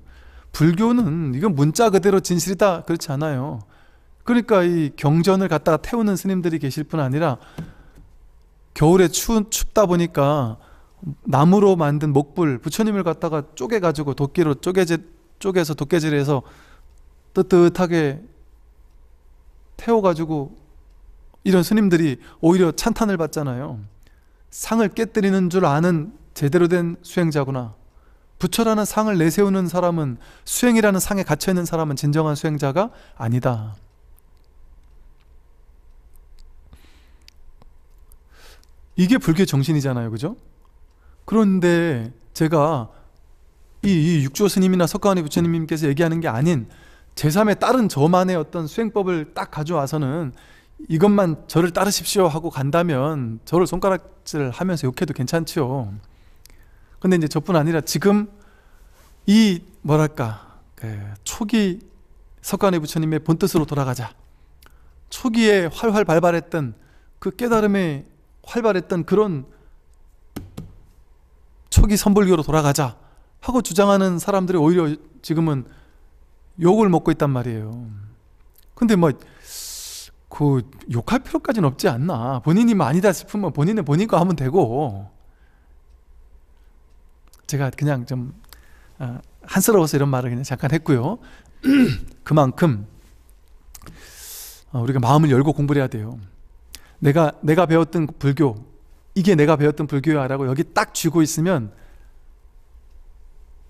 불교는 이건 문자 그대로 진실이다. 그렇지 않아요. 그러니까 이 경전을 갖다가 태우는 스님들이 계실 뿐 아니라 겨울에 추, 춥다 보니까 나무로 만든 목불 부처님을 갖다가 쪼개 가지고 도끼로 쪼개지 쪼개서 도깨질해서 뜨뜻하게 태워가지고 이런 스님들이 오히려 찬탄을 받잖아요. 상을 깨뜨리는 줄 아는 제대로 된 수행자구나. 부처라는 상을 내세우는 사람은 수행이라는 상에 갇혀있는 사람은 진정한 수행자가 아니다. 이게 불교 정신이잖아요. 그죠? 그런데 제가 이, 이 육조 스님이나 석가모니 부처님께서 얘기하는 게 아닌 제3의 다른 저만의 어떤 수행법을 딱 가져와서는 이것만 저를 따르십시오 하고 간다면 저를 손가락질 하면서 욕해도 괜찮지요. 근데 이제 저뿐 아니라 지금 이 뭐랄까 그 초기 석가네 부처님의 본뜻으로 돌아가자 초기에 활활 발발했던 그 깨달음에 활발했던 그런 초기 선불교로 돌아가자 하고 주장하는 사람들이 오히려 지금은 욕을 먹고 있단 말이에요. 근데 뭐, 그, 욕할 필요까지는 없지 않나. 본인이 아니다 싶으면 본인은 본인 거 하면 되고. 제가 그냥 좀, 어, 한스러워서 이런 말을 그냥 잠깐 했고요. 그만큼, 어, 우리가 마음을 열고 공부를 해야 돼요. 내가, 내가 배웠던 불교, 이게 내가 배웠던 불교야라고 여기 딱 쥐고 있으면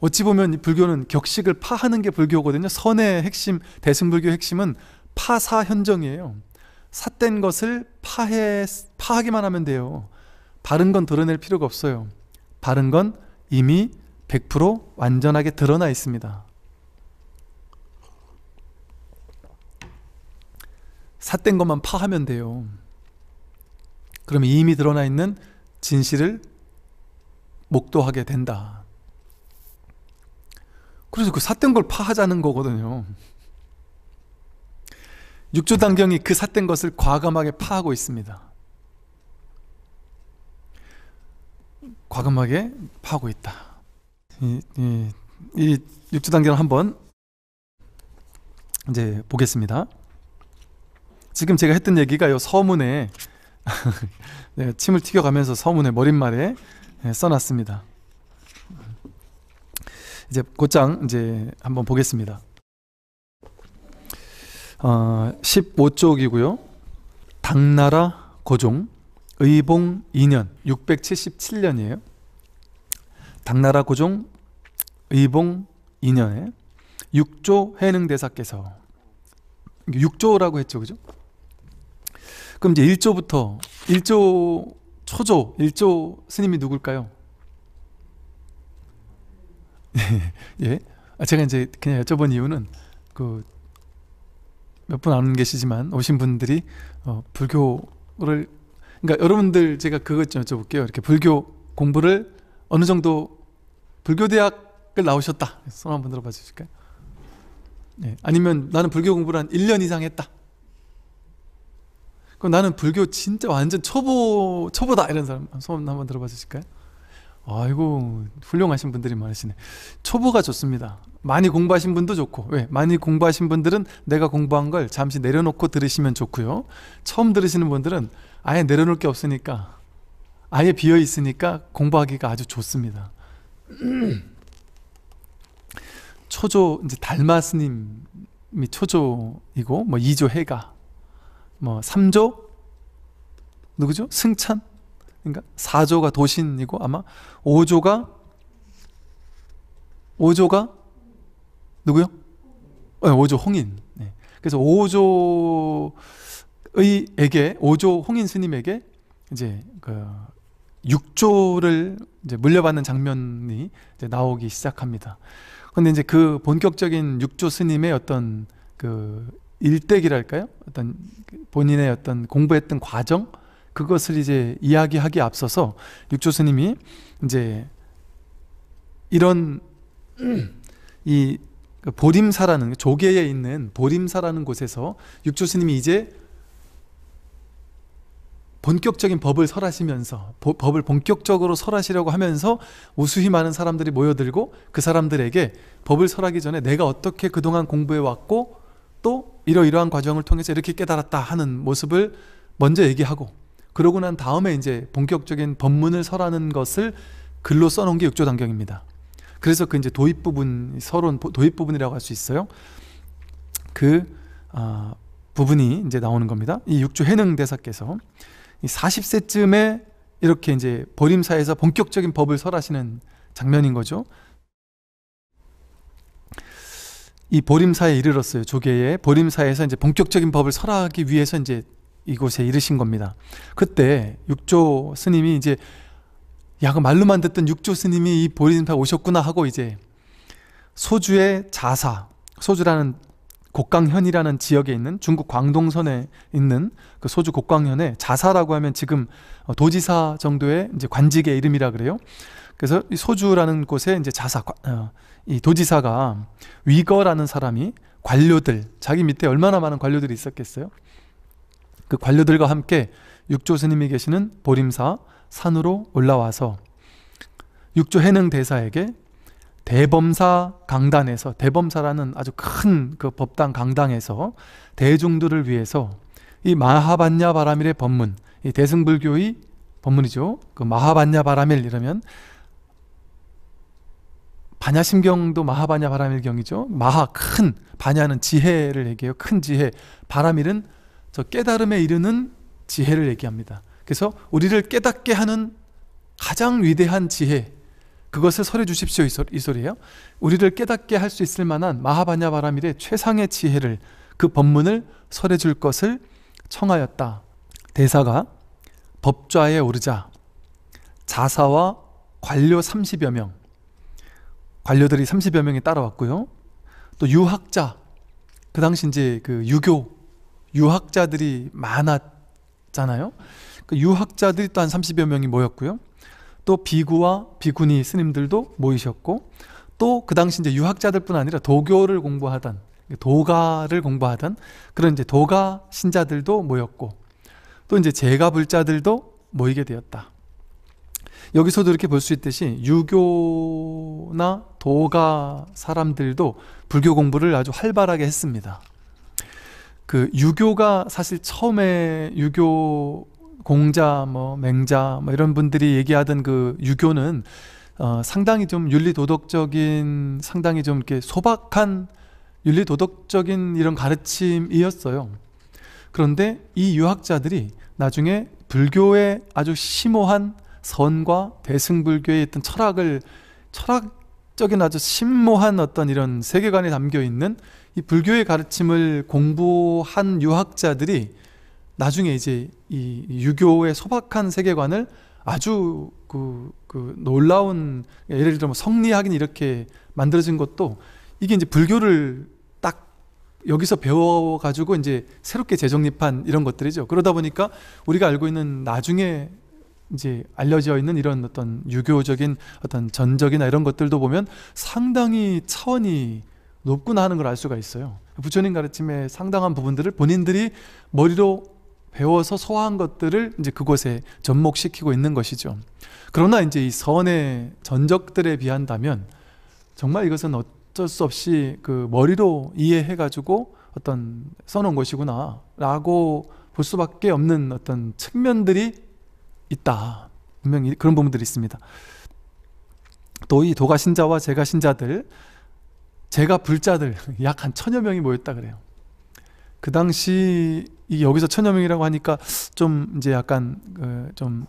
어찌 보면 불교는 격식을 파하는 게 불교거든요. 선의 핵심, 대승불교 핵심은 파사현정이에요. 삿된 것을 파해, 파하기만 하면 돼요. 바른 건 드러낼 필요가 없어요. 바른 건 이미 100% 완전하게 드러나 있습니다. 삿된 것만 파하면 돼요. 그러면 이미 드러나 있는 진실을 목도하게 된다. 그래서 그 삿된 걸 파하자는 거거든요. 6조 단경이 그 삿된 것을 과감하게 파하고 있습니다. 과감하게 파고 있다. 이, 이, 이 6조 단경을 한번 이제 보겠습니다. 지금 제가 했던 얘기가 요 서문에 네, 침을 튀겨가면서 서문의 머릿말에 네, 써놨습니다. 이제 곧장 이제 한번 보겠습니다. 어, 15쪽이고요. 당나라 고종 의봉 2년 677년이에요. 당나라 고종 의봉 2년에 6조 해능 대사께서 6조라고 했죠. 그죠? 그럼 이제 1조부터 1조 초조 1조 스님이 누굴까요? 예. 아, 제가 이제 그냥 여쭤본 이유는 그 몇 분 안 계시지만 오신 분들이 어, 불교를 그러니까 여러분들 제가 그것 좀 여쭤볼게요. 이렇게 불교 공부를 어느 정도 불교 대학을 나오셨다. 손 한번 들어봐 주실까요? 예. 아니면 나는 불교 공부를 한 1년 이상 했다. 그럼 나는 불교 진짜 완전 초보 초보다 이런 사람 손 한번 들어봐 주실까요? 아이고 훌륭하신 분들이 많으시네. 초보가 좋습니다. 많이 공부하신 분도 좋고 왜 예, 많이 공부하신 분들은 내가 공부한 걸 잠시 내려놓고 들으시면 좋고요. 처음 들으시는 분들은 아예 내려놓을 게 없으니까 아예 비어 있으니까 공부하기가 아주 좋습니다. 초조 이제 달마스님이 초조이고 뭐 2조 해가 뭐 3조 누구죠? 승찬 그러니까 4조가 도신이고 아마 5조가 5조가 누구요? 5조 예, 홍인. 네. 그래서 5조의에게 5조 홍인 스님에게 이제 그 6조를 이제 물려받는 장면이 이제 나오기 시작합니다. 근데 이제 그 본격적인 6조 스님의 어떤 그 일대기랄까요? 어떤 본인의 어떤 공부했던 과정 그것을 이제 이야기하기 앞서서 육조 스님이 이제 이런 이 보림사라는 조계에 있는 보림사라는 곳에서 육조 스님이 이제 본격적인 법을 설하시면서 보, 법을 본격적으로 설하시려고 하면서 우수히 많은 사람들이 모여들고 그 사람들에게 법을 설하기 전에 내가 어떻게 그동안 공부해 왔고 또 이러이러한 과정을 통해서 이렇게 깨달았다 하는 모습을 먼저 얘기하고 그러고 난 다음에 이제 본격적인 법문을 설하는 것을 글로 써놓은 게 육조 단경입니다. 그래서 그 이제 도입 부분 서론 도입 부분이라고 할 수 있어요. 그 어, 부분이 이제 나오는 겁니다. 이 육조 해능 대사께서 40세쯤에 이렇게 이제 보림사에서 본격적인 법을 설하시는 장면인 거죠. 이 보림사에 이르렀어요. 조계의 보림사에서 이제 본격적인 법을 설하기 위해서 이제 이곳에 이르신 겁니다. 그때 육조 스님이 이제 야그 말로만 듣던 육조 스님이 이 보리진파 오셨구나 하고 이제 소주의 자사 소주라는 곡강현이라는 지역에 있는 중국 광동선에 있는 그 소주 곡강현의 자사라고 하면 지금 도지사 정도의 이제 관직의 이름이라 그래요. 그래서 이 소주라는 곳에 이제 자사 어, 이 도지사가 위거라는 사람이 관료들 자기 밑에 얼마나 많은 관료들이 있었겠어요. 그 관료들과 함께 육조 스님이 계시는 보림사 산으로 올라와서 육조 해능 대사에게 대범사 강단에서 대범사라는 아주 큰 그 법당 강당에서 대중들을 위해서 이 마하반야 바라밀의 법문, 이 대승불교의 법문이죠. 그 마하반야 바라밀 이러면 반야심경도 마하반야 바라밀 경이죠. 마하 큰 반야는 지혜를 얘기해요. 큰 지혜. 바라밀은 저 깨달음에 이르는 지혜를 얘기합니다. 그래서 우리를 깨닫게 하는 가장 위대한 지혜 그것을 설해 주십시오 이 소리예요. 우리를 깨닫게 할 수 있을 만한 마하바냐 바라밀의 최상의 지혜를 그 법문을 설해 줄 것을 청하였다. 대사가 법좌에 오르자 자사와 관료 30여 명 관료들이 30여 명이 따라왔고요. 또 유학자 그 당시 이제 그 유교 유학자들이 많았잖아요. 그 유학자들이 또 한 30여 명이 모였고요. 또 비구와 비구니 스님들도 모이셨고 또 그 당시 이제 유학자들뿐 아니라 도교를 공부하던 도가를 공부하던 그런 이제 도가 신자들도 모였고 또 이제 제가 불자들도 모이게 되었다. 여기서도 이렇게 볼 수 있듯이 유교나 도가 사람들도 불교 공부를 아주 활발하게 했습니다. 그 유교가 사실 처음에 유교 공자 뭐 맹자 뭐 이런 분들이 얘기하던 그 유교는 어, 상당히 좀 윤리 도덕적인 상당히 좀 이렇게 소박한 윤리 도덕적인 이런 가르침이었어요. 그런데 이 유학자들이 나중에 불교의 아주 심오한 선과 대승불교의 어떤 철학을 철학적인 아주 심오한 어떤 이런 세계관이 담겨 있는 이 불교의 가르침을 공부한 유학자들이 나중에 이제 이 유교의 소박한 세계관을 아주 그, 그 놀라운 예를 들면 뭐 성리학인 이렇게 만들어진 것도 이게 이제 불교를 딱 여기서 배워가지고 이제 새롭게 재정립한 이런 것들이죠. 그러다 보니까 우리가 알고 있는 나중에 이제 알려져 있는 이런 어떤 유교적인 어떤 전적이나 이런 것들도 보면 상당히 차원이 높구나 하는 걸 알 수가 있어요. 부처님 가르침의 상당한 부분들을 본인들이 머리로 배워서 소화한 것들을 이제 그곳에 접목시키고 있는 것이죠. 그러나 이제 이 선의 전적들에 비한다면 정말 이것은 어쩔 수 없이 그 머리로 이해해가지고 어떤 써놓은 것이구나 라고 볼 수밖에 없는 어떤 측면들이 있다. 분명히 그런 부분들이 있습니다. 또 이 도가신자와 제가신자들 제가 불자들 약 한 천여 명이 모였다 그래요. 그 당시 여기서 천여 명이라고 하니까 좀 이제 약간 그좀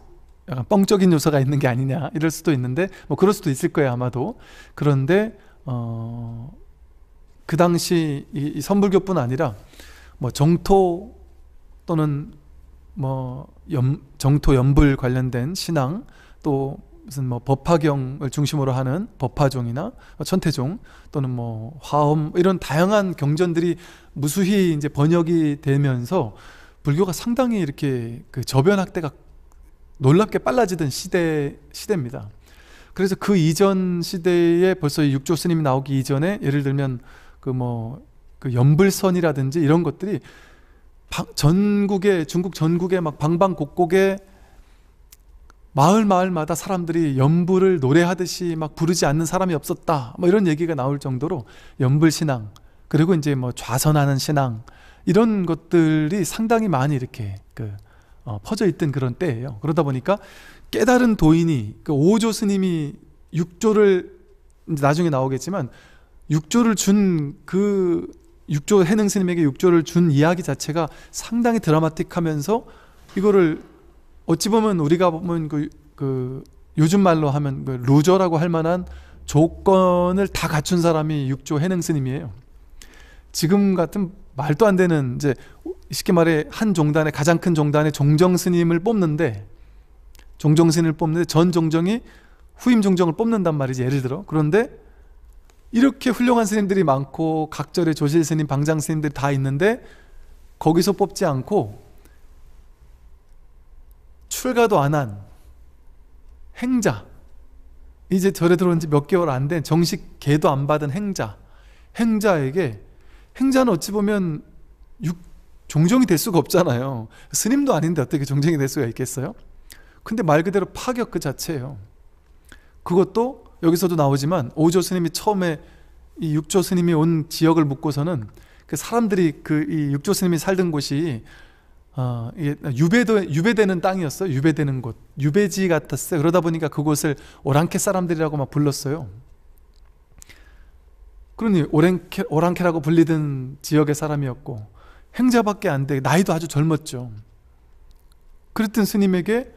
약간 뻥적인 요소가 있는 게 아니냐 이럴 수도 있는데 뭐 그럴 수도 있을 거예요 아마도 그런데 어그 당시 이, 이 선불교뿐 아니라 뭐 정토 또는 뭐 연, 정토 연불 관련된 신앙 또 무슨 뭐 법화경을 중심으로 하는 법화종이나 뭐 천태종 또는 뭐 화엄 이런 다양한 경전들이 무수히 이제 번역이 되면서 불교가 상당히 이렇게 그 저변 학대가 놀랍게 빨라지던 시대 시대입니다. 그래서 그 이전 시대에 벌써 육조 스님이 나오기 이전에 예를 들면 그 뭐그 뭐 그 연불선이라든지 이런 것들이 전국에 중국 전국에 막 방방곡곡에 마을 마을마다 사람들이 연불을 노래하듯이 막 부르지 않는 사람이 없었다. 뭐 이런 얘기가 나올 정도로 연불 신앙 그리고 이제 뭐 좌선하는 신앙 이런 것들이 상당히 많이 이렇게 그 어, 퍼져 있던 그런 때예요. 그러다 보니까 깨달은 도인이 그 오조 스님이 육조를 나중에 나오겠지만 육조를 준 그 육조 해능 스님에게 육조를 준 이야기 자체가 상당히 드라마틱하면서 이거를 어찌 보면 우리가 보면 그, 그 요즘 말로 하면 그 루저라고 할 만한 조건을 다 갖춘 사람이 육조 해능 스님이에요. 지금 같은 말도 안 되는 이제 쉽게 말해 한 종단의 가장 큰 종단의 종정 스님을 뽑는데 종정 스님을 뽑는데 전 종정이 후임 종정을 뽑는단 말이지 예를 들어 그런데 이렇게 훌륭한 스님들이 많고 각절의 조실 스님, 방장 스님들이 다 있는데 거기서 뽑지 않고 출가도 안 한 행자, 이제 절에 들어온 지 몇 개월 안 된 정식 개도 안 받은 행자, 행자에게 행자는 어찌 보면 육, 종종이 될 수가 없잖아요. 스님도 아닌데 어떻게 종종이 될 수가 있겠어요? 근데 말 그대로 파격 그 자체예요. 그것도 여기서도 나오지만 오조 스님이 처음에 이 육조 스님이 온 지역을 묻고서는 그 사람들이 그이 육조 스님이 살던 곳이 어, 유배도, 유배되는 땅이었어요. 유배되는 곳. 유배지 같았어요. 그러다 보니까 그곳을 오랑캐 사람들이라고 막 불렀어요. 그러니 오랑캐, 오랑캐라고 불리던 지역의 사람이었고, 행자밖에 안 돼. 나이도 아주 젊었죠. 그랬던 스님에게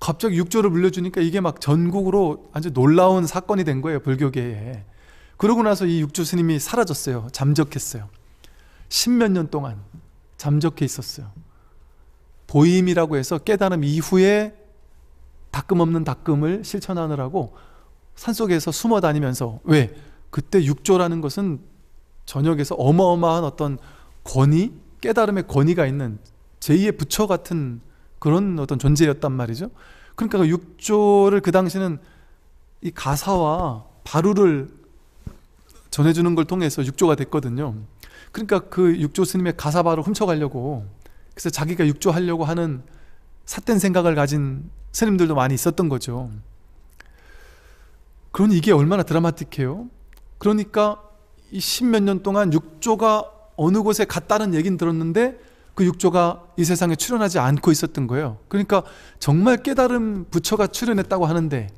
갑자기 육조를 물려주니까 이게 막 전국으로 아주 놀라운 사건이 된 거예요. 불교계에. 그러고 나서 이 육조 스님이 사라졌어요. 잠적했어요. 십몇 년 동안. 잠적해 있었어요. 보임이라고 해서 깨달음 이후에 닦음 없는 닦음을 실천하느라고 산속에서 숨어 다니면서 왜 그때 육조라는 것은 저녁에서 어마어마한 어떤 권위 깨달음의 권위가 있는 제2의 부처 같은 그런 어떤 존재였단 말이죠. 그러니까 그 육조를 그 당시는 이 가사와 바루를 전해주는 걸 통해서 육조가 됐거든요. 그러니까 그 육조 스님의 가사바로 훔쳐가려고 그래서 자기가 육조하려고 하는 삿된 생각을 가진 스님들도 많이 있었던 거죠. 그러니 이게 얼마나 드라마틱해요. 그러니까 이 십몇 년 동안 육조가 어느 곳에 갔다는 얘긴 들었는데 그 육조가 이 세상에 출현하지 않고 있었던 거예요. 그러니까 정말 깨달은 부처가 출현했다고 하는데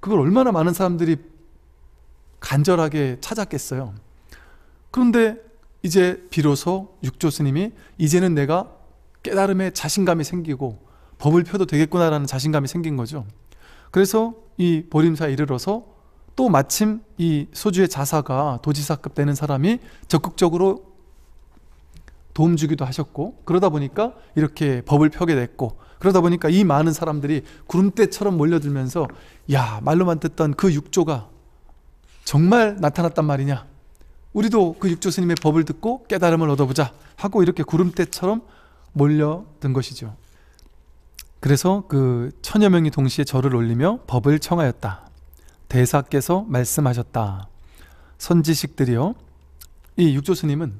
그걸 얼마나 많은 사람들이 간절하게 찾았겠어요. 그런데 이제 비로소 육조 스님이 이제는 내가 깨달음에 자신감이 생기고 법을 펴도 되겠구나라는 자신감이 생긴 거죠. 그래서 이 보림사에 이르러서 또 마침 이 소주의 자사가 도지사급 되는 사람이 적극적으로 도움 주기도 하셨고 그러다 보니까 이렇게 법을 펴게 됐고 그러다 보니까 이 많은 사람들이 구름대처럼 몰려들면서 야 말로만 듣던 그 육조가 정말 나타났단 말이냐 우리도 그 육조 스님의 법을 듣고 깨달음을 얻어보자 하고 이렇게 구름대처럼 몰려든 것이죠. 그래서 그 천여 명이 동시에 절을 올리며 법을 청하였다. 대사께서 말씀하셨다. 선지식들이여. 이 육조 스님은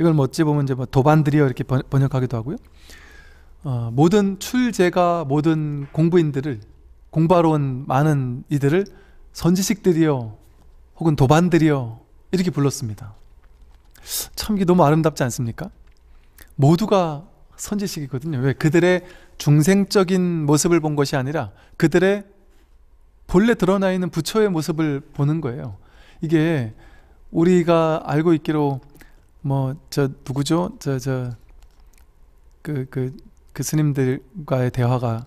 이걸 뭐 어찌 보면 이제 뭐 도반들이여 이렇게 번역하기도 하고요. 어, 모든 출제가 모든 공부인들을 공부하러 온 많은 이들을 선지식들이여 혹은 도반들이여 이렇게 불렀습니다. 참 이게 너무 아름답지 않습니까? 모두가 선지식이거든요. 왜? 그들의 중생적인 모습을 본 것이 아니라 그들의 본래 드러나 있는 부처의 모습을 보는 거예요. 이게 우리가 알고 있기로 뭐 저 누구죠? 저 저 그그그 그, 그 스님들과의 대화가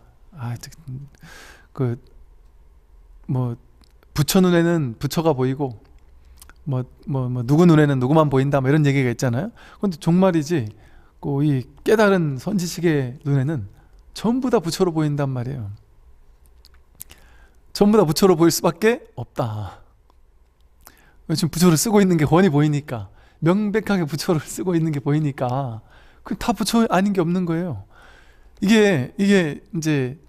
아그뭐 부처 눈에는 부처가 보이고 뭐, 뭐, 뭐, 누구 눈에는 누구만 보인다, 뭐 이런 얘기가 있잖아요. 근데 종말이지, 그이 깨달은 선지식의 눈에는 전부 다 부처로 보인단 말이에요. 전부 다 부처로 보일 수밖에 없다. 지금 부처를 쓰고 있는 게 훤히 보이니까, 명백하게 부처를 쓰고 있는 게 보이니까, 그 다 부처 아닌 게 없는 거예요. 이게, 이게 이제,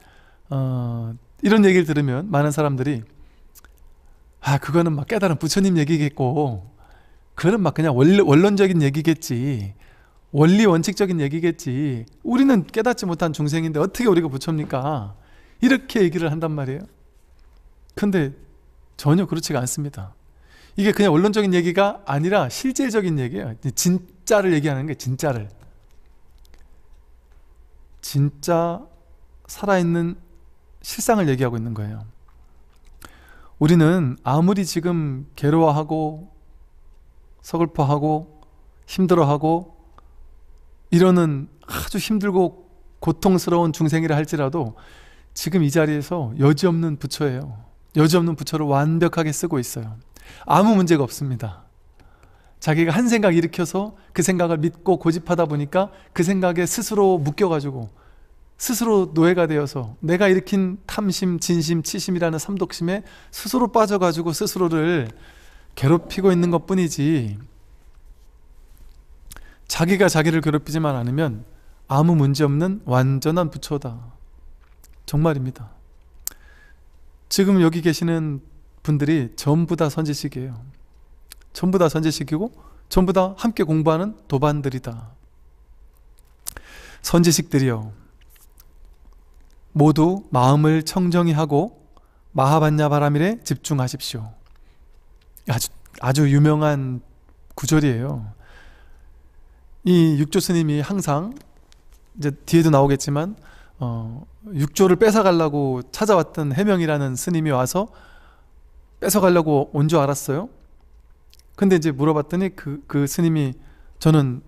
어, 이런 얘기를 들으면 많은 사람들이 아, 그거는 막 깨달은 부처님 얘기겠고, 그거는 막 그냥 원리, 원론적인 얘기겠지. 원리 원칙적인 얘기겠지. 우리는 깨닫지 못한 중생인데 어떻게 우리가 부처입니까? 이렇게 얘기를 한단 말이에요. 근데 전혀 그렇지가 않습니다. 이게 그냥 원론적인 얘기가 아니라 실질적인 얘기예요. 진짜를 얘기하는 게 진짜를. 진짜 살아있는 실상을 얘기하고 있는 거예요. 우리는 아무리 지금 괴로워하고 서글퍼하고 힘들어하고 이러는 아주 힘들고 고통스러운 중생이라 할지라도 지금 이 자리에서 여지없는 부처예요. 여지없는 부처를 완벽하게 쓰고 있어요. 아무 문제가 없습니다. 자기가 한 생각 일으켜서 그 생각을 믿고 고집하다 보니까 그 생각에 스스로 묶여가지고 스스로 노예가 되어서 내가 일으킨 탐심, 진심, 치심이라는 삼독심에 스스로 빠져가지고 스스로를 괴롭히고 있는 것 뿐이지 자기가 자기를 괴롭히지만 않으면 아무 문제 없는 완전한 부처다. 정말입니다. 지금 여기 계시는 분들이 전부 다 선지식이에요. 전부 다 선지식이고 전부 다 함께 공부하는 도반들이다. 선지식들이요. 모두 마음을 청정히 하고 마하반야 바라밀에 집중하십시오. 아주 아주 유명한 구절이에요. 이 육조 스님이 항상 이제 뒤에도 나오겠지만 어, 육조를 뺏어가려고 찾아왔던 해명이라는 스님이 와서 뺏어가려고 온 줄 알았어요. 근데 이제 물어봤더니 그, 그 스님이 저는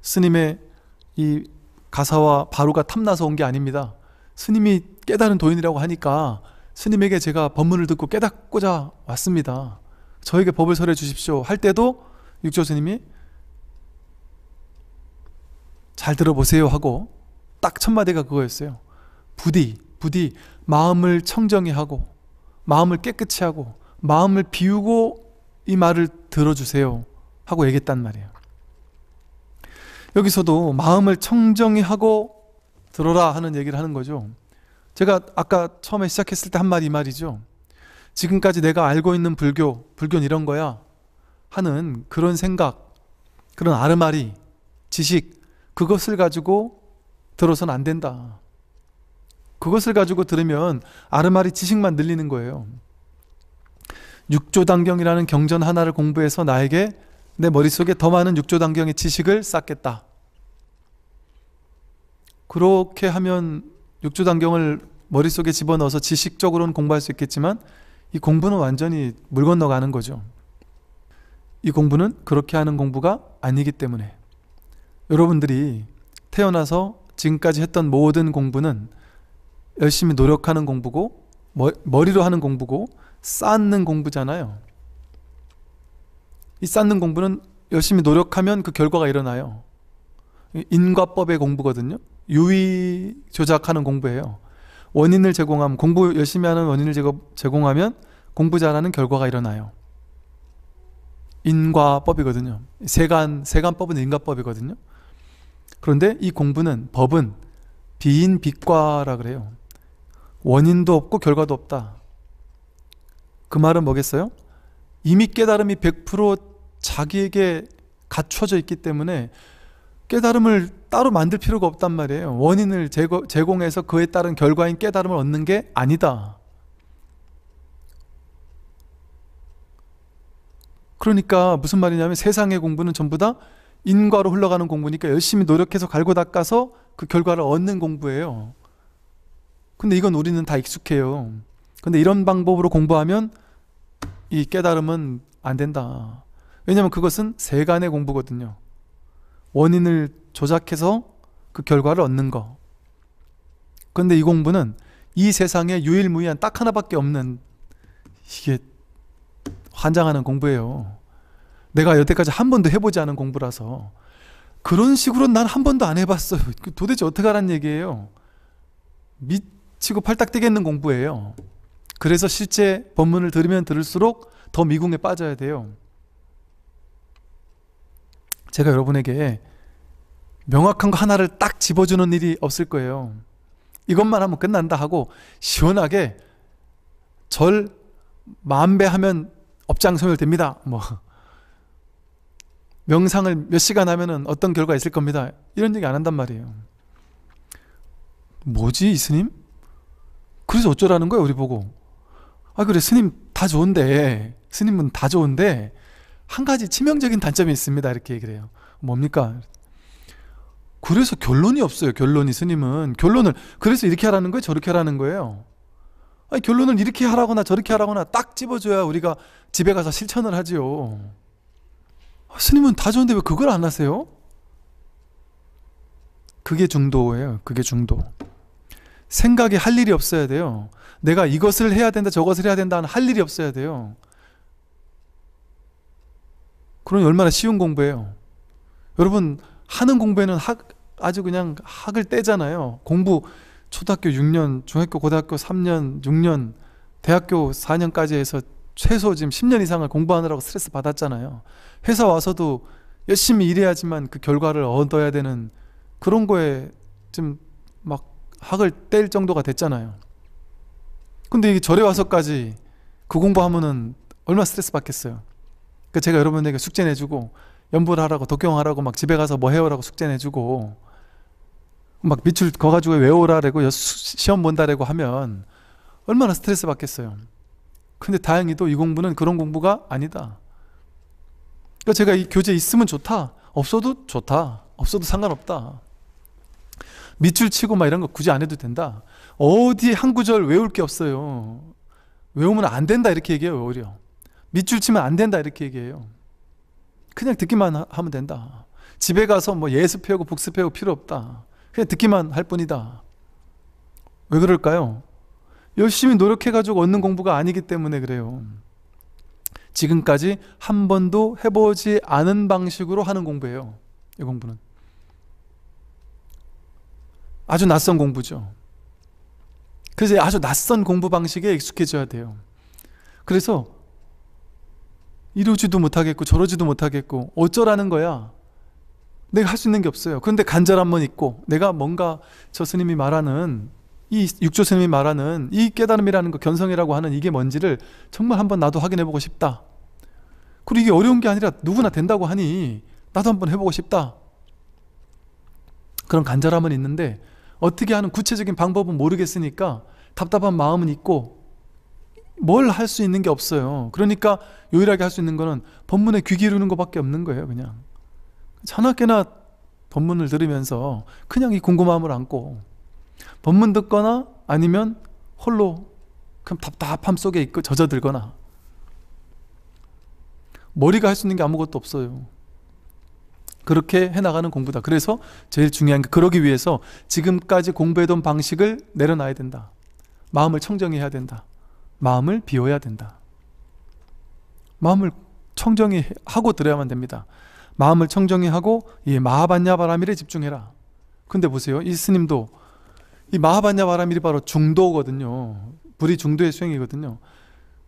스님의 이 가사와 바로가 탐나서 온 게 아닙니다. 스님이 깨달은 도인이라고 하니까 스님에게 제가 법문을 듣고 깨닫고자 왔습니다. 저에게 법을 설해 주십시오. 할 때도 육조 스님이 잘 들어보세요 하고 딱 첫마디가 그거였어요. 부디, 부디 마음을 청정히 하고 마음을 깨끗이 하고 마음을 비우고 이 말을 들어주세요 하고 얘기했단 말이에요. 여기서도 마음을 청정히 하고 들어라 하는 얘기를 하는 거죠. 제가 아까 처음에 시작했을 때 한 말이 말이죠. 지금까지 내가 알고 있는 불교, 불교는 이런 거야. 하는 그런 생각, 그런 아르마리, 지식, 그것을 가지고 들어선 안 된다. 그것을 가지고 들으면 아르마리 지식만 늘리는 거예요. 육조단경이라는 경전 하나를 공부해서 나에게 내 머릿속에 더 많은 육조단경의 지식을 쌓겠다. 그렇게 하면 육주 단경을 머릿속에 집어넣어서 지식적으로는 공부할 수 있겠지만 이 공부는 완전히 물 건너가는 거죠. 이 공부는 그렇게 하는 공부가 아니기 때문에 여러분들이 태어나서 지금까지 했던 모든 공부는 열심히 노력하는 공부고 머리로 하는 공부고 쌓는 공부잖아요. 이 쌓는 공부는 열심히 노력하면 그 결과가 일어나요. 인과법의 공부거든요. 유의 조작하는 공부예요. 원인을 제공함, 공부 열심히 하는 원인을 제공하면 공부 잘하는 결과가 일어나요. 인과법이거든요. 세간, 세간법은 인과법이거든요. 그런데 이 공부는, 법은 비인 빛과라 그래요. 원인도 없고 결과도 없다. 그 말은 뭐겠어요? 이미 깨달음이 100% 자기에게 갖춰져 있기 때문에 깨달음을 따로 만들 필요가 없단 말이에요. 원인을 제거, 제공해서 그에 따른 결과인 깨달음을 얻는 게 아니다. 그러니까 무슨 말이냐면 세상의 공부는 전부 다 인과로 흘러가는 공부니까 열심히 노력해서 갈고 닦아서 그 결과를 얻는 공부예요. 근데 이건 우리는 다 익숙해요. 근데 이런 방법으로 공부하면 이 깨달음은 안 된다. 왜냐면 그것은 세간의 공부거든요. 원인을 조작해서 그 결과를 얻는 거. 그런데 이 공부는 이 세상에 유일무이한 딱 하나밖에 없는 이게 환장하는 공부예요. 내가 여태까지 한 번도 해보지 않은 공부라서 그런 식으로난 한 번도 안 해봤어요. 도대체 어떻게 하란 얘기예요? 미치고 팔딱 뛰겠는 공부예요. 그래서 실제 법문을 들으면 들을수록 더 미궁에 빠져야 돼요. 제가 여러분에게 명확한 거 하나를 딱 집어주는 일이 없을 거예요. 이것만 하면 끝난다 하고 시원하게 절 만배 하면 업장 소멸됩니다. 뭐 명상을 몇 시간 하면은 어떤 결과 있을 겁니다. 이런 얘기 안 한단 말이에요. 뭐지 이 스님? 그래서 어쩌라는 거예요 우리 보고? 아 그래 스님 다 좋은데 스님은 다 좋은데 한 가지 치명적인 단점이 있습니다. 이렇게 얘기를 해요. 뭡니까? 그래서 결론이 없어요. 결론이 스님은 결론을 그래서 이렇게 하라는 거예요. 저렇게 하라는 거예요. 아니, 결론을 이렇게 하라거나 저렇게 하라거나 딱 집어줘야 우리가 집에 가서 실천을 하지요. 아, 스님은 다 좋은데 왜 그걸 안 하세요? 그게 중도예요. 그게 중도. 생각이 할 일이 없어야 돼요. 내가 이것을 해야 된다, 저것을 해야 된다 는할 일이 없어야 돼요. 그런 얼마나 쉬운 공부예요. 여러분 하는 공부에는 학 아주 그냥 학을 떼잖아요. 공부 초등학교 6년, 중학교 고등학교 3년, 6년, 대학교 4년까지 해서 최소 지금 10년 이상을 공부하느라고 스트레스 받았잖아요. 회사 와서도 열심히 일해야지만 그 결과를 얻어야 되는 그런 거에 지금 막 학을 뗄 정도가 됐잖아요. 근데 이게 절에 와서까지 그 공부하면은 얼마나 스트레스 받겠어요. 그러니까 제가 여러분에게 숙제 내주고 연보를 하라고 독경하라고 막 집에 가서 뭐 해오라고 숙제 내주고 막 밑줄 거가지고 외우라라고 시험 본다라고 하면 얼마나 스트레스 받겠어요. 근데 다행히도 이 공부는 그런 공부가 아니다. 그러니까 제가 이 교재 있으면 좋다. 없어도 좋다. 없어도 상관없다. 밑줄 치고 막 이런 거 굳이 안 해도 된다. 어디 한 구절 외울 게 없어요. 외우면 안 된다 이렇게 얘기해요, 오히려. 밑줄 치면 안 된다 이렇게 얘기해요. 그냥 듣기만 하면 된다. 집에 가서 뭐 예습해오고 복습해오고 필요 없다. 그냥 듣기만 할 뿐이다. 왜 그럴까요? 열심히 노력해가지고 얻는 공부가 아니기 때문에 그래요. 지금까지 한 번도 해보지 않은 방식으로 하는 공부예요. 이 공부는. 아주 낯선 공부죠. 그래서 아주 낯선 공부 방식에 익숙해져야 돼요. 그래서 이러지도 못하겠고 저러지도 못하겠고 어쩌라는 거야. 내가 할 수 있는 게 없어요. 그런데 간절함만 있고 내가 뭔가 저 스님이 말하는 이 육조 스님이 말하는 이 깨달음이라는 거 견성이라고 하는 이게 뭔지를 정말 한번 나도 확인해 보고 싶다. 그리고 이게 어려운 게 아니라 누구나 된다고 하니 나도 한번 해보고 싶다. 그런 간절함은 있는데 어떻게 하는 구체적인 방법은 모르겠으니까 답답한 마음은 있고 뭘할수 있는 게 없어요. 그러니까 유일하게 할 수 있는 거는 법문에귀 기르는 것밖에 없는 거예요, 그냥. 자나깨나 법문을 들으면서 그냥 이 궁금함을 안고 법문 듣거나 아니면 홀로 그 답답함 속에 있고 젖어들거나 머리가 할 수 있는 게 아무것도 없어요. 그렇게 해나가는 공부다. 그래서 제일 중요한 게 그러기 위해서 지금까지 공부해둔 방식을 내려놔야 된다. 마음을 청정해야 된다. 마음을 비워야 된다. 마음을 청정히 하고 들어야만 됩니다. 마음을 청정히 하고 이 예, 마하반야 바람일에 집중해라. 근데 보세요. 이 스님도 이 마하반야 바람일이 바로 중도거든요. 불이 중도의 수행이거든요.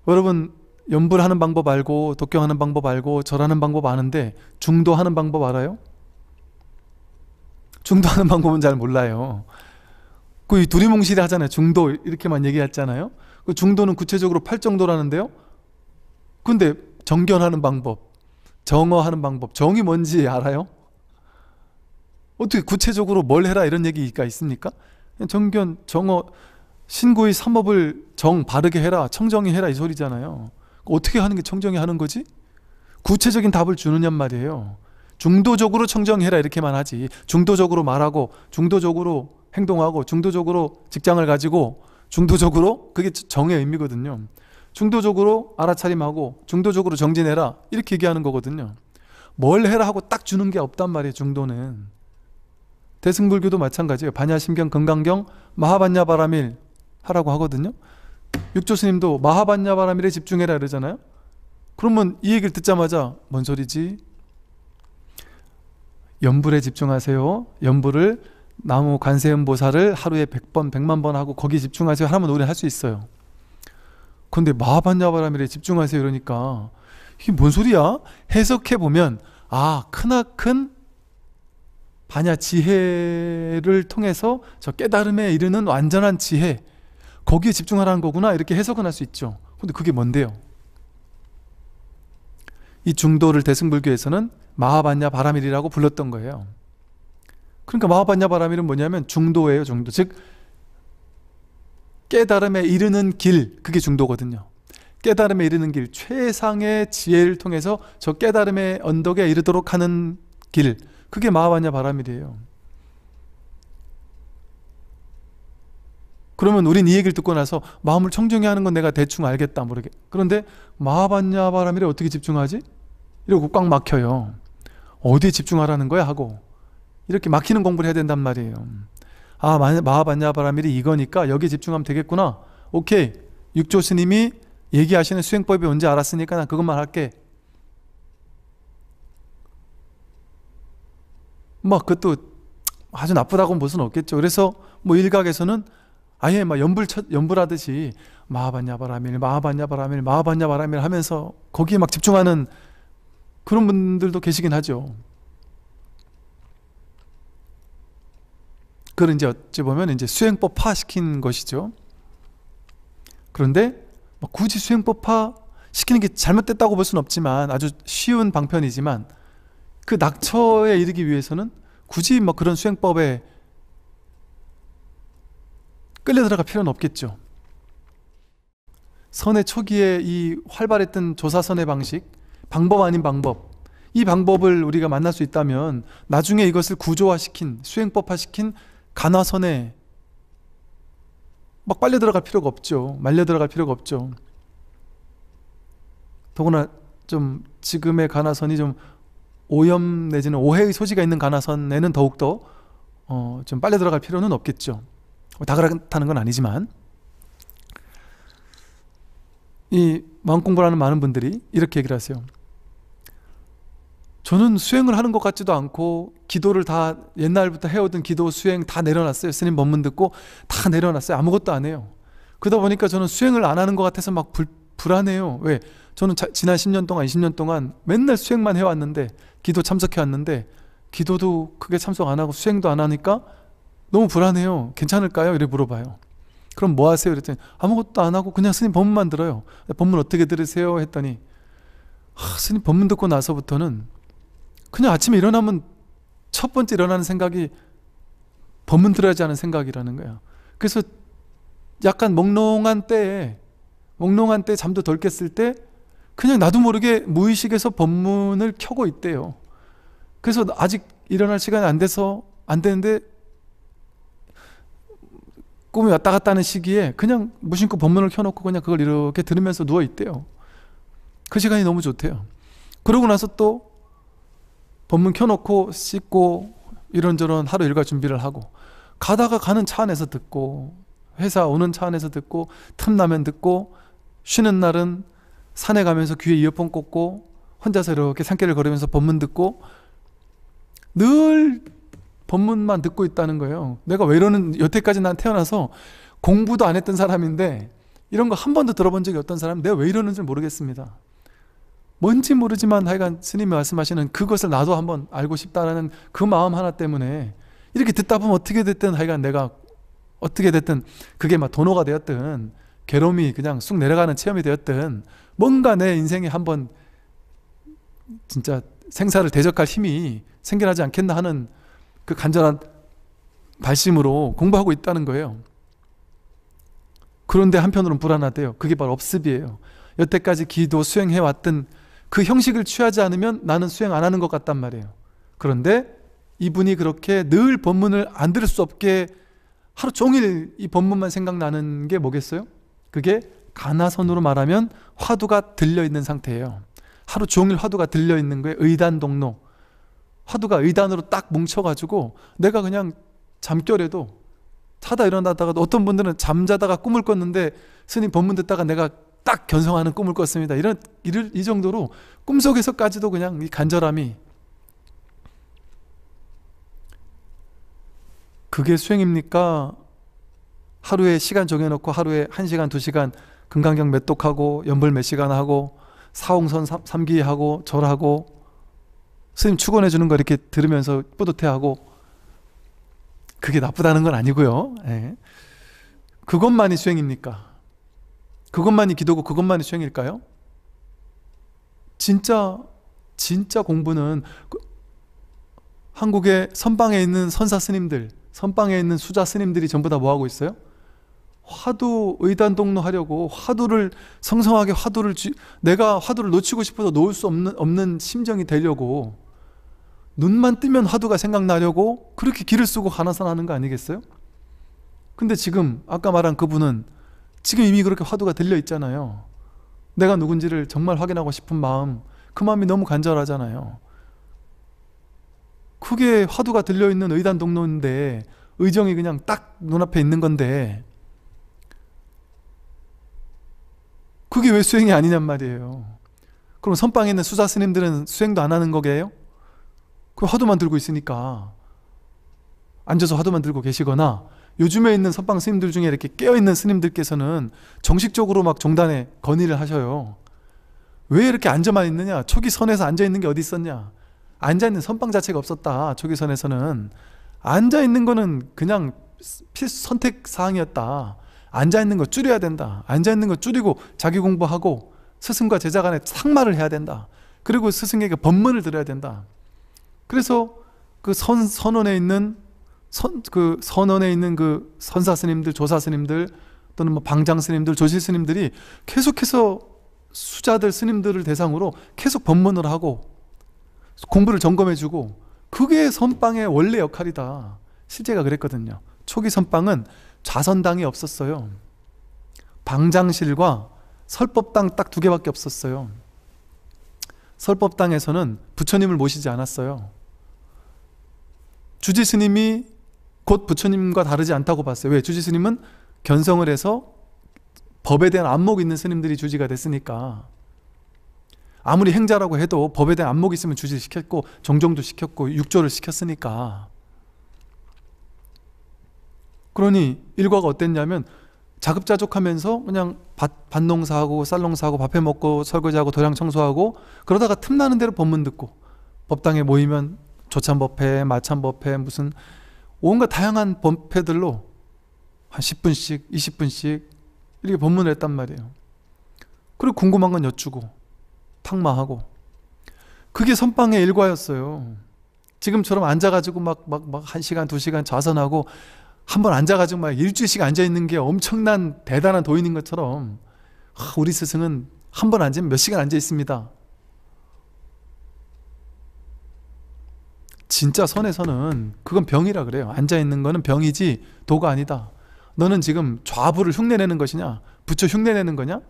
여러분 염불하는 방법 알고 독경하는 방법 알고 절하는 방법 아는데 중도하는 방법 알아요? 중도하는 방법은 잘 몰라요. 그 두리뭉실이 하잖아요. 중도 이렇게만 얘기했잖아요. 그 중도는 구체적으로 팔 정도라는데요. 근데 정견하는 방법, 정어하는 방법, 정이 뭔지 알아요? 어떻게 구체적으로 뭘 해라 이런 얘기가 있습니까? 정견, 정어, 신구의 삼업을 정 바르게 해라, 청정히 해라 이 소리잖아요. 어떻게 하는 게 청정히 하는 거지? 구체적인 답을 주느냔 말이에요. 중도적으로 청정해라 이렇게만 하지. 중도적으로 말하고, 중도적으로 행동하고, 중도적으로 직장을 가지고, 중도적으로 그게 정의 의미거든요. 중도적으로 알아차림하고 중도적으로 정진해라 이렇게 얘기하는 거거든요. 뭘 해라 하고 딱 주는 게 없단 말이에요. 중도는 대승불교도 마찬가지예요. 반야심경, 건강경, 마하반야바라밀 하라고 하거든요. 육조스님도 마하반야바라밀에 집중해라 그러잖아요. 그러면 이 얘기를 듣자마자 뭔 소리지? 연불에 집중하세요. 연불을 나무 관세음 보살을 하루에 100번, 100만 번 하고 거기 집중하세요. 하나만 노래 할수 있어요. 근데 마하반야바람이래 집중하세요 이러니까 이게 뭔 소리야? 해석해 보면 아 크나큰 반야 지혜를 통해서 저 깨달음에 이르는 완전한 지혜 거기에 집중하라는 거구나 이렇게 해석은 할수 있죠. 근데 그게 뭔데요? 이 중도를 대승불교에서는 마하반야 바라밀이라고 불렀던 거예요. 그러니까 마하바냐 바람이는 뭐냐면 중도예요, 중도. 즉 깨달음에 이르는 길, 그게 중도거든요. 깨달음에 이르는 길, 최상의 지혜를 통해서 저 깨달음의 언덕에 이르도록 하는 길, 그게 마하바냐 바람이에요. 그러면 우린 이 얘기를 듣고 나서 마음을 청정해 하는 건 내가 대충 알겠다 모르게. 그런데 마하반냐 바람이래 어떻게 집중하지? 이러고 꽉 막혀요. 어디에 집중하라는 거야 하고 이렇게 막히는 공부를 해야 된단 말이에요. 아, 마하반야바라밀이 이거니까 여기 집중하면 되겠구나. 오케이. 육조 스님이 얘기하시는 수행법이 뭔지 알았으니까 난 그것만 할게. 막 그것도 아주 나쁘다고 볼 수는 없겠죠. 그래서 뭐 일각에서는 아예 막 연불 쳐, 연불하듯이 마하반야바라밀, 마하반야바라밀, 마하반야바라밀 하면서 거기에 막 집중하는 그런 분들도 계시긴 하죠. 그걸 이제 어찌 보면 이제 수행법화 시킨 것이죠. 그런데 뭐 굳이 수행법화 시키는 게 잘못됐다고 볼 수는 없지만 아주 쉬운 방편이지만 그 낙처에 이르기 위해서는 굳이 뭐 그런 수행법에 끌려 들어갈 필요는 없겠죠. 선의 초기에 이 활발했던 조사선의 방식, 방법 아닌 방법, 이 방법을 우리가 만날 수 있다면 나중에 이것을 구조화시킨, 수행법화시킨 가나선에 막 빨려 들어갈 필요가 없죠. 말려 들어갈 필요가 없죠. 더구나 좀 지금의 가나선이 좀 오염 내지는 오해의 소지가 있는 가나선에는 더욱더 어, 좀 빨려 들어갈 필요는 없겠죠. 뭐 다 그렇다는 건 아니지만 이 마음 공부하는 많은 분들이 이렇게 얘기를 하세요. 저는 수행을 하는 것 같지도 않고 기도를 다 옛날부터 해오던 기도 수행 다 내려놨어요. 스님 법문 듣고 다 내려놨어요. 아무것도 안 해요. 그러다 보니까 저는 수행을 안 하는 것 같아서 막 불, 불안해요. 왜? 저는 자, 지난 10년 동안 20년 동안 맨날 수행만 해왔는데 기도 참석해 왔는데 기도도 크게 참석 안 하고 수행도 안 하니까 너무 불안해요. 괜찮을까요? 이래 물어봐요. 그럼 뭐 하세요? 그랬더니 아무것도 안 하고 그냥 스님 법문만 들어요. 법문 어떻게 들으세요? 했더니 하, 스님 법문 듣고 나서부터는 그냥 아침에 일어나면 첫 번째 일어나는 생각이 법문 들어야지 하는 생각이라는 거예요. 그래서 약간 몽롱한 때에 몽롱한 때 잠도 덜 깼을 때 그냥 나도 모르게 무의식에서 법문을 켜고 있대요. 그래서 아직 일어날 시간이 안 돼서 안 되는데 꿈이 왔다 갔다 하는 시기에 그냥 무심코 법문을 켜놓고 그냥 그걸 이렇게 들으면서 누워 있대요. 그 시간이 너무 좋대요. 그러고 나서 또 본문 켜놓고 씻고 이런저런 하루 일과 준비를 하고 가다가 가는 차 안에서 듣고 회사 오는 차 안에서 듣고 틈나면 듣고 쉬는 날은 산에 가면서 귀에 이어폰 꽂고 혼자서 이렇게 산길을 걸으면서 본문 듣고 늘본문만 듣고 있다는 거예요. 내가 왜 이러는 여태까지 난 태어나서 공부도 안 했던 사람인데 이런 거 한 번도 들어본 적이 없던 사람 내가 왜 이러는지 모르겠습니다. 뭔지 모르지만 하여간 스님이 말씀하시는 그것을 나도 한번 알고 싶다라는 그 마음 하나 때문에 이렇게 듣다 보면 어떻게 됐든 하여간 내가 어떻게 됐든 그게 막 도노가 되었든 괴로움이 그냥 쑥 내려가는 체험이 되었든 뭔가 내 인생에 한번 진짜 생사를 대적할 힘이 생겨나지 않겠나 하는 그 간절한 발심으로 공부하고 있다는 거예요. 그런데 한편으로는 불안하대요. 그게 바로 업습이에요. 여태까지 기도 수행해왔던 그 형식을 취하지 않으면 나는 수행 안 하는 것 같단 말이에요. 그런데 이분이 그렇게 늘 법문을 안 들을 수 없게 하루 종일 이 법문만 생각나는 게 뭐겠어요? 그게 가나선으로 말하면 화두가 들려있는 상태예요. 하루 종일 화두가 들려있는 거에 의단 동로. 화두가 의단으로 딱 뭉쳐가지고 내가 그냥 잠결에도 타다 일어나다가 어떤 분들은 잠자다가 꿈을 꿨는데 스님 법문 듣다가 내가 딱 견성하는 꿈을 꿨습니다. 이런 이를 이 정도로 꿈속에서까지도 그냥 이 간절함이 그게 수행입니까? 하루에 시간 정해놓고 하루에 1시간, 2시간 금강경 몇 독하고 연불 몇 시간 하고 사홍선 삼기하고 절하고 스님 축원해 주는 거 이렇게 들으면서 뿌듯해하고 그게 나쁘다는 건 아니고요. 예. 그것만이 수행입니까? 그것만이 기도고 그것만이 수행일까요? 진짜 진짜 공부는 그 한국의 선방에 있는 선사 스님들, 선방에 있는 수자 스님들이 전부 다 뭐 하고 있어요? 화두 의단 동로 하려고 화두를 성성하게 화두를 쥐, 내가 화두를 놓치고 싶어서 놓을 수 없는 없는 심정이 되려고 눈만 뜨면 화두가 생각나려고 그렇게 길을 쓰고 가나선 하는 거 아니겠어요? 근데 지금 아까 말한 그분은 지금 이미 그렇게 화두가 들려 있잖아요. 내가 누군지를 정말 확인하고 싶은 마음, 그 마음이 너무 간절하잖아요. 그게 화두가 들려 있는 의단 동로인데 의정이 그냥 딱 눈앞에 있는 건데 그게 왜 수행이 아니냔 말이에요. 그럼 선방에 있는 수사 스님들은 수행도 안 하는 거게요? 그 화두만 들고 있으니까 앉아서 화두만 들고 계시거나 요즘에 있는 선방 스님들 중에 이렇게 깨어있는 스님들께서는 정식적으로 막 종단에 건의를 하셔요. 왜 이렇게 앉아만 있느냐? 초기 선에서 앉아있는 게 어디 있었냐? 앉아있는 선방 자체가 없었다. 초기 선에서는. 앉아있는 거는 그냥 필수 선택 사항이었다. 앉아있는 거 줄여야 된다. 앉아있는 거 줄이고 자기 공부하고 스승과 제자 간에 상말을 해야 된다. 그리고 스승에게 법문을 들어야 된다. 그래서 그 선, 선원에 있는 선, 그 선원에 있는 그 선사 스님들, 조사 스님들, 또는 뭐 방장 스님들, 조실 스님들이 계속해서 수자들, 스님들을 대상으로 계속 법문을 하고 공부를 점검해주고 그게 선방의 원래 역할이다. 실제가 그랬거든요. 초기 선방은 좌선당이 없었어요. 방장실과 설법당 딱 두 개밖에 없었어요. 설법당에서는 부처님을 모시지 않았어요. 주지스님이 곧 부처님과 다르지 않다고 봤어요. 왜? 주지 스님은 견성을 해서 법에 대한 안목이 있는 스님들이 주지가 됐으니까 아무리 행자라고 해도 법에 대한 안목이 있으면 주지 시켰고 정정도 시켰고 육조를 시켰으니까 그러니 일과가 어땠냐면 자급자족하면서 그냥 밭, 밭 농사하고 쌀 농사하고 밥해 먹고 설거지하고 도량 청소하고 그러다가 틈나는 대로 법문 듣고 법당에 모이면 조찬법회, 마찬법회, 무슨 온갖 다양한 범패들로 한 10분씩, 20분씩 이렇게 법문을 했단 말이에요. 그리고 궁금한 건 여쭈고, 탁마하고. 그게 선방의 일과였어요. 지금처럼 앉아가지고 막, 막, 막, 한 시간, 두 시간 좌선하고, 한 번 앉아가지고 막 일주일씩 앉아있는 게 엄청난 대단한 도인인 것처럼, 우리 스승은 한 번 앉으면 몇 시간 앉아있습니다. 진짜 선에서는 그건 병이라 그래요. 앉아 있는 거는 병이지 도가 아니다. 너는 지금 좌부를 흉내내는 것이냐? 부처 흉내내는 거냐?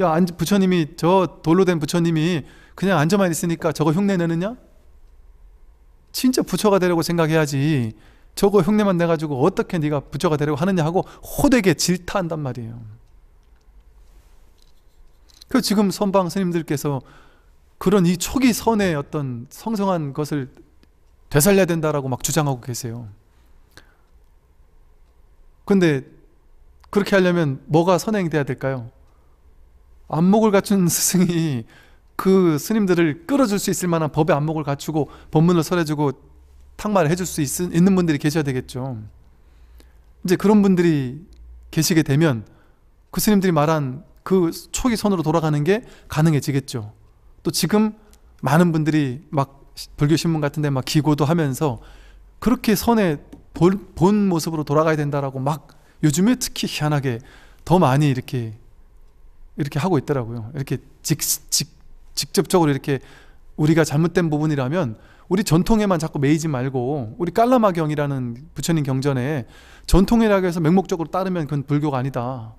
야, 안, 부처님이 저 돌로 된 부처님이 그냥 앉아만 있으니까 저거 흉내내느냐? 진짜 부처가 되려고 생각해야지. 저거 흉내만 내가지고 어떻게 네가 부처가 되려고 하느냐 하고 호되게 질타한단 말이에요. 그 지금 선방 스님들께서 그런 이 초기 선의 어떤 성성한 것을 되살려야 된다라고 막 주장하고 계세요. 근데 그렇게 하려면 뭐가 선행돼야 될까요? 안목을 갖춘 스승이 그 스님들을 끌어줄 수 있을 만한 법의 안목을 갖추고 법문을 설해주고 탁말을 해줄 수 있, 있는 분들이 계셔야 되겠죠. 이제 그런 분들이 계시게 되면 그 스님들이 말한 그 초기 선으로 돌아가는 게 가능해지겠죠. 또 지금 많은 분들이 막 불교 신문 같은 데 막 기고도 하면서 그렇게 선에 본, 본 모습으로 돌아가야 된다라고 막 요즘에 특히 희한하게 더 많이 이렇게 이렇게 하고 있더라고요. 이렇게 직, 직, 직접적으로 이렇게 우리가 잘못된 부분이라면 우리 전통에만 자꾸 매이지 말고 우리 깔라마경이라는 부처님 경전에 전통이라고 해서 맹목적으로 따르면 그건 불교가 아니다.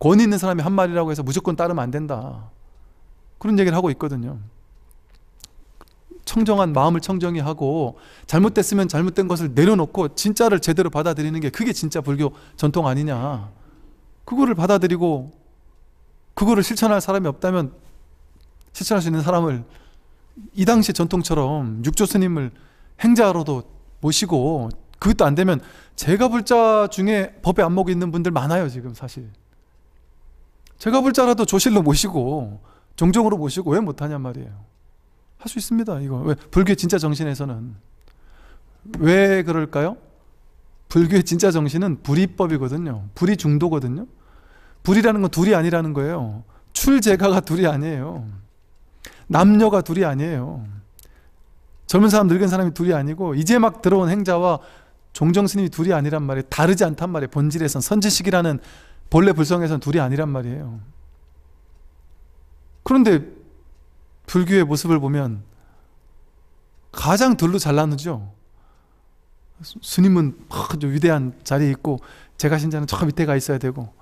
권위 있는 사람이 한 말이라고 해서 무조건 따르면 안 된다. 그런 얘기를 하고 있거든요. 청정한 마음을 청정히 하고 잘못됐으면 잘못된 것을 내려놓고 진짜를 제대로 받아들이는 게 그게 진짜 불교 전통 아니냐. 그거를 받아들이고 그거를 실천할 사람이 없다면 실천할 수 있는 사람을 이 당시 전통처럼 육조 스님을 행자로도 모시고 그것도 안 되면 제가 불자 중에 법에 안목이 있는 분들 많아요 지금 사실 제가 불자라도 조실로 모시고 종종으로 모시고 왜 못하냔 말이에요 할수 있습니다. 이거 왜 불교의 진짜 정신에서는 왜 그럴까요? 불교의 진짜 정신은 불이법이거든요. 불이 중도거든요. 불이라는 건 둘이 아니라는 거예요. 출제가가 둘이 아니에요. 남녀가 둘이 아니에요. 젊은 사람, 늙은 사람이 둘이 아니고 이제 막 들어온 행자와 종정 스님이 둘이 아니란 말이에요. 다르지 않단 말이에요. 본질에선 선지식이라는 본래 불성에선 둘이 아니란 말이에요. 그런데 불교의 모습을 보면 가장 덜로 잘났는지 스님은 위대한 자리에 있고 제가 신자는 저 밑에 가 있어야 되고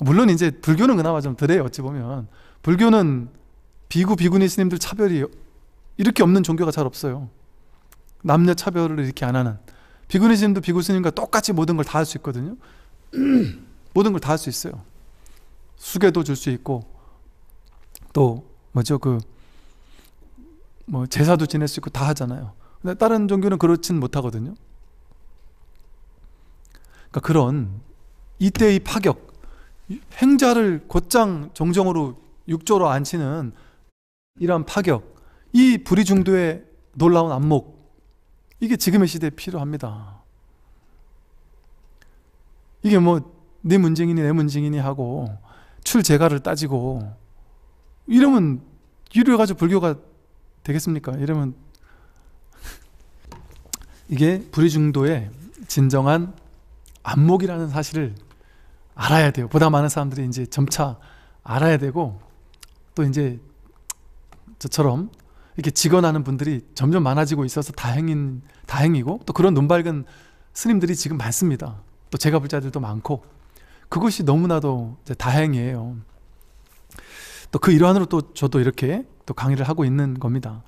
물론 이제 불교는 그나마 좀 덜해요 어찌 보면 불교는 비구 비구니 스님들 차별이 이렇게 없는 종교가 잘 없어요 남녀 차별을 이렇게 안 하는 비구니 스님도 비구 스님과 똑같이 모든 걸 다 할 수 있거든요 모든 걸 다 할 수 있어요 수계도 줄 수 있고 또 뭐죠 그뭐 제사도 지낼 수 있고 다 하잖아요. 근데 다른 종교는 그렇진 못하거든요. 그러니까 그런 이때의 파격, 행자를 곧장 정정으로 육조로 앉히는 이러 파격, 이 불의 중도의 놀라운 안목, 이게 지금의 시대에 필요합니다. 이게 뭐, 네 문증이니 내 문증이니 하고, 출제가를 따지고, 이러면 유료 가지고 불교가 되겠습니까? 이러면 이게 불의 중도의 진정한 안목이라는 사실을 알아야 돼요. 보다 많은 사람들이 이제 점차 알아야 되고 또 이제 저처럼 이렇게 직언하는 분들이 점점 많아지고 있어서 다행인 다행이고 또 그런 눈밝은 스님들이 지금 많습니다. 또 제가 불자들도 많고 그것이 너무나도 다행이에요. 또그 일환으로 또 저도 이렇게 또 강의를 하고 있는 겁니다.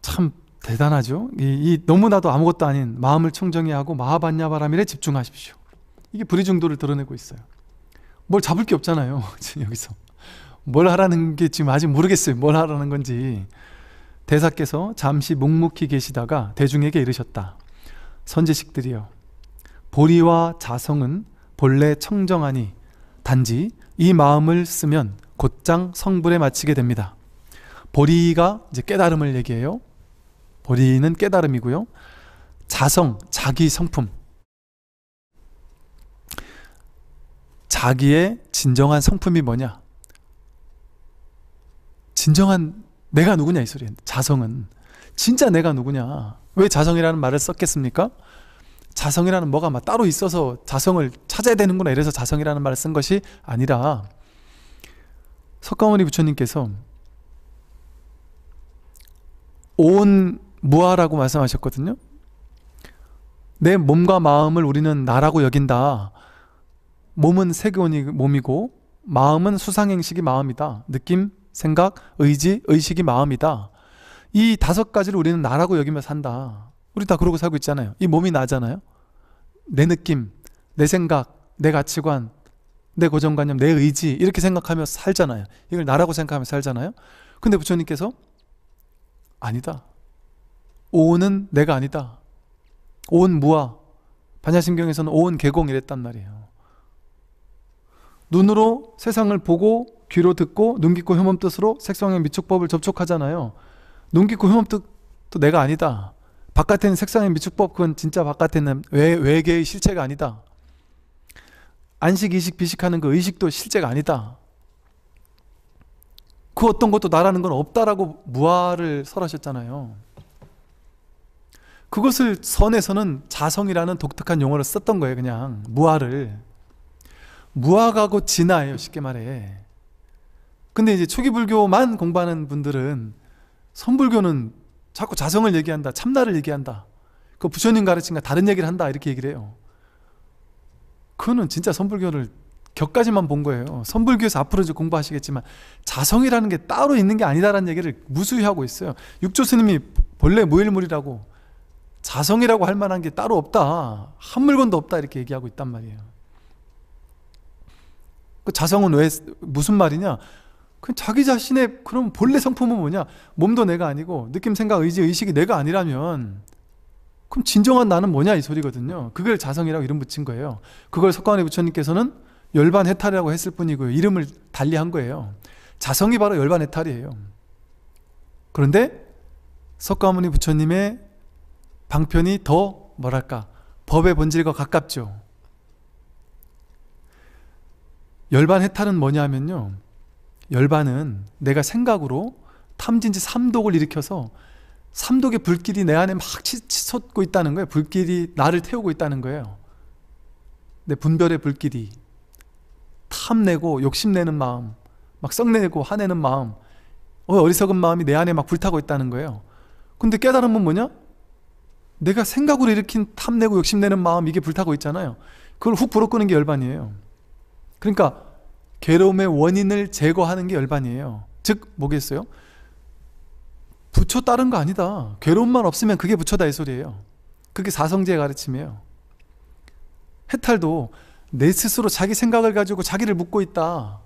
참 대단하죠. 이, 이 너무나도 아무것도 아닌 마음을 청정히 하고 마하반야바람일에 집중하십시오. 이게 불의 중도를 드러내고 있어요. 뭘 잡을 게 없잖아요. 여기서 뭘 하라는 게 지금 아직 모르겠어요. 뭘 하라는 건지 대사께서 잠시 묵묵히 계시다가 대중에게 이르셨다. 선지식들이여 보리와 자성은 본래 청정하니 단지 이 마음을 쓰면 곧장 성불에 마치게 됩니다. 보리가 이제 깨달음을 얘기해요. 보리는 깨달음이고요. 자성, 자기 성품. 자기의 진정한 성품이 뭐냐? 진정한 내가 누구냐 이소리 자성은 진짜 내가 누구냐? 왜 자성이라는 말을 썼겠습니까? 자성이라는 뭐가 막 따로 있어서 자성을 찾아야 되는구나 이래서 자성이라는 말을 쓴 것이 아니라 석가모니 부처님께서 온 무아라고 말씀하셨거든요. 내 몸과 마음을 우리는 나라고 여긴다. 몸은 세계원이 몸이고 마음은 수상행식이 마음이다. 느낌, 생각, 의지, 의식이 마음이다. 이 다섯 가지를 우리는 나라고 여기며 산다. 우리 다 그러고 살고 있잖아요. 이 몸이 나잖아요. 내 느낌, 내 생각, 내 가치관, 내 고정관념, 내 의지 이렇게 생각하며 살잖아요. 이걸 나라고 생각하며 살잖아요. 근데 부처님께서 아니다. 오는 내가 아니다. 온 무아. 반야심경에서는 온 개공 이랬단 말이에요. 눈으로 세상을 보고 귀로 듣고 눈 깊고 효험 뜻으로 색성의 미축법을 접촉하잖아요. 눈 깊고 효험 뜻도 내가 아니다. 바깥에 는 색상의 미축법 그건 진짜 바깥에 는 외, 외계의 실체가 아니다. 안식, 이식, 비식하는 그 의식도 실제가 아니다. 그 어떤 것도 나라는 건 없다라고 무화를 설하셨잖아요. 그것을 선에서는 자성이라는 독특한 용어를 썼던 거예요, 그냥. 무화를. 무화가고 진화예요, 쉽게 말해. 근데 이제 초기 불교만 공부하는 분들은 선불교는 자꾸 자성을 얘기한다. 참나를 얘기한다. 그 부처님 가르친가 다른 얘기를 한다. 이렇게 얘기를 해요. 그거는 진짜 선불교를 격까지만 본 거예요. 선불교에서 앞으로 이제 공부하시겠지만 자성이라는 게 따로 있는 게 아니다라는 얘기를 무수히 하고 있어요. 육조 스님이 본래 무일물이라고 자성이라고 할 만한 게 따로 없다. 한 물건도 없다. 이렇게 얘기하고 있단 말이에요. 그 자성은 왜 무슨 말이냐? 그 자기 자신의 그럼 본래 성품은 뭐냐? 몸도 내가 아니고 느낌, 생각, 의지, 의식이 내가 아니라면 그럼 진정한 나는 뭐냐 이 소리거든요. 그걸 자성이라고 이름 붙인 거예요. 그걸 석가모니 부처님께서는 열반 해탈이라고 했을 뿐이고요. 이름을 달리 한 거예요. 자성이 바로 열반 해탈이에요. 그런데 석가모니 부처님의 방편이 더 뭐랄까 법의 본질과 가깝죠. 열반 해탈은 뭐냐면요. 하 열반은 내가 생각으로 탐진지 삼독을 일으켜서 삼독의 불길이 내 안에 막 치솟고 있다는 거예요. 불길이 나를 태우고 있다는 거예요. 내 분별의 불길이 탐내고 욕심내는 마음, 막 썩내고 화내는 마음, 어, 어리석은 마음이 내 안에 막 불타고 있다는 거예요. 근데 깨달음은 뭐냐? 내가 생각으로 일으킨 탐내고 욕심내는 마음 이게 불타고 있잖아요. 그걸 훅 불어끄는 게 열반이에요. 그러니까 괴로움의 원인을 제거하는 게 열반이에요. 즉 뭐겠어요? 부처 따른 거 아니다. 괴로움만 없으면 그게 부처다 이 소리예요. 그게 사성제의 가르침이에요. 해탈도 내 스스로 자기 생각을 가지고 자기를 묻고 있다.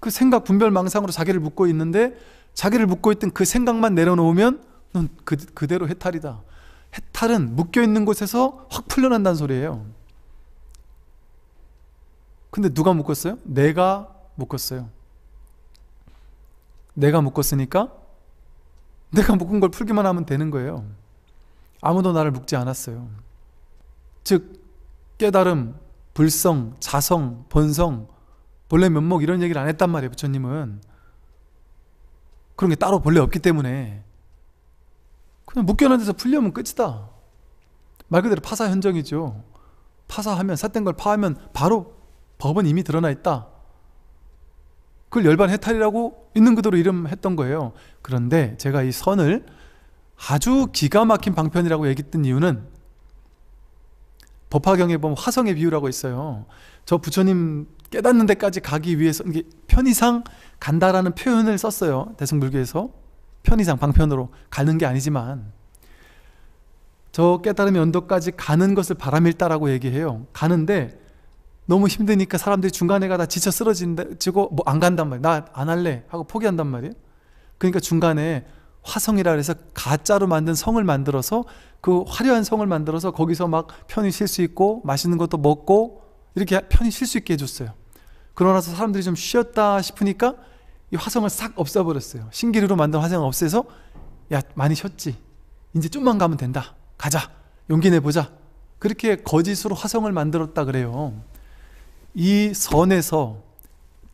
그 생각 분별 망상으로 자기를 묻고 있는데 자기를 묻고 있던 그 생각만 내려놓으면 넌 그, 그대로 해탈이다. 해탈은 묶여 있는 곳에서 확 풀려난다는 소리예요. 근데 누가 묶었어요? 내가 묶었어요. 내가 묶었으니까 내가 묶은 걸 풀기만 하면 되는 거예요. 아무도 나를 묶지 않았어요. 즉, 깨달음, 불성, 자성, 본성, 본래 면목 이런 얘기를 안 했단 말이에요, 부처님은. 그런 게 따로 본래 없기 때문에. 그냥 묶여놓은 데서 풀려면 끝이다. 말 그대로 파사 현정이죠. 파사하면, 삿된 걸 파하면 바로 법은 이미 드러나 있다. 그걸 열반 해탈이라고 있는 그대로 이름했던 거예요. 그런데 제가 이 선을 아주 기가 막힌 방편이라고 얘기했던 이유는 법화경에 보면 화성의 비유라고 있어요. 저 부처님 깨닫는 데까지 가기 위해서 이게 편의상 간다라는 표현을 썼어요. 대승불교에서 편의상 방편으로 가는 게 아니지만 저 깨달음의 언덕까지 가는 것을 바람일다라고 얘기해요. 가는데 너무 힘드니까 사람들이 중간에 가다 지쳐 쓰러지고 뭐 안 간단 말이에나안 할래 하고 포기한단 말이에 그러니까 중간에 화성이라 해서 가짜로 만든 성을 만들어서 그 화려한 성을 만들어서 거기서 막 편히 쉴 수 있고 맛있는 것도 먹고 이렇게 편히 쉴 수 있게 해줬어요. 그러나서 사람들이 좀 쉬었다 싶으니까 이 화성을 싹 없애버렸어요. 신기루로 만든 화성을 없애서 야 많이 쉬었지. 이제 좀만 가면 된다. 가자. 용기 내보자. 그렇게 거짓으로 화성을 만들었다 그래요. 이 선에서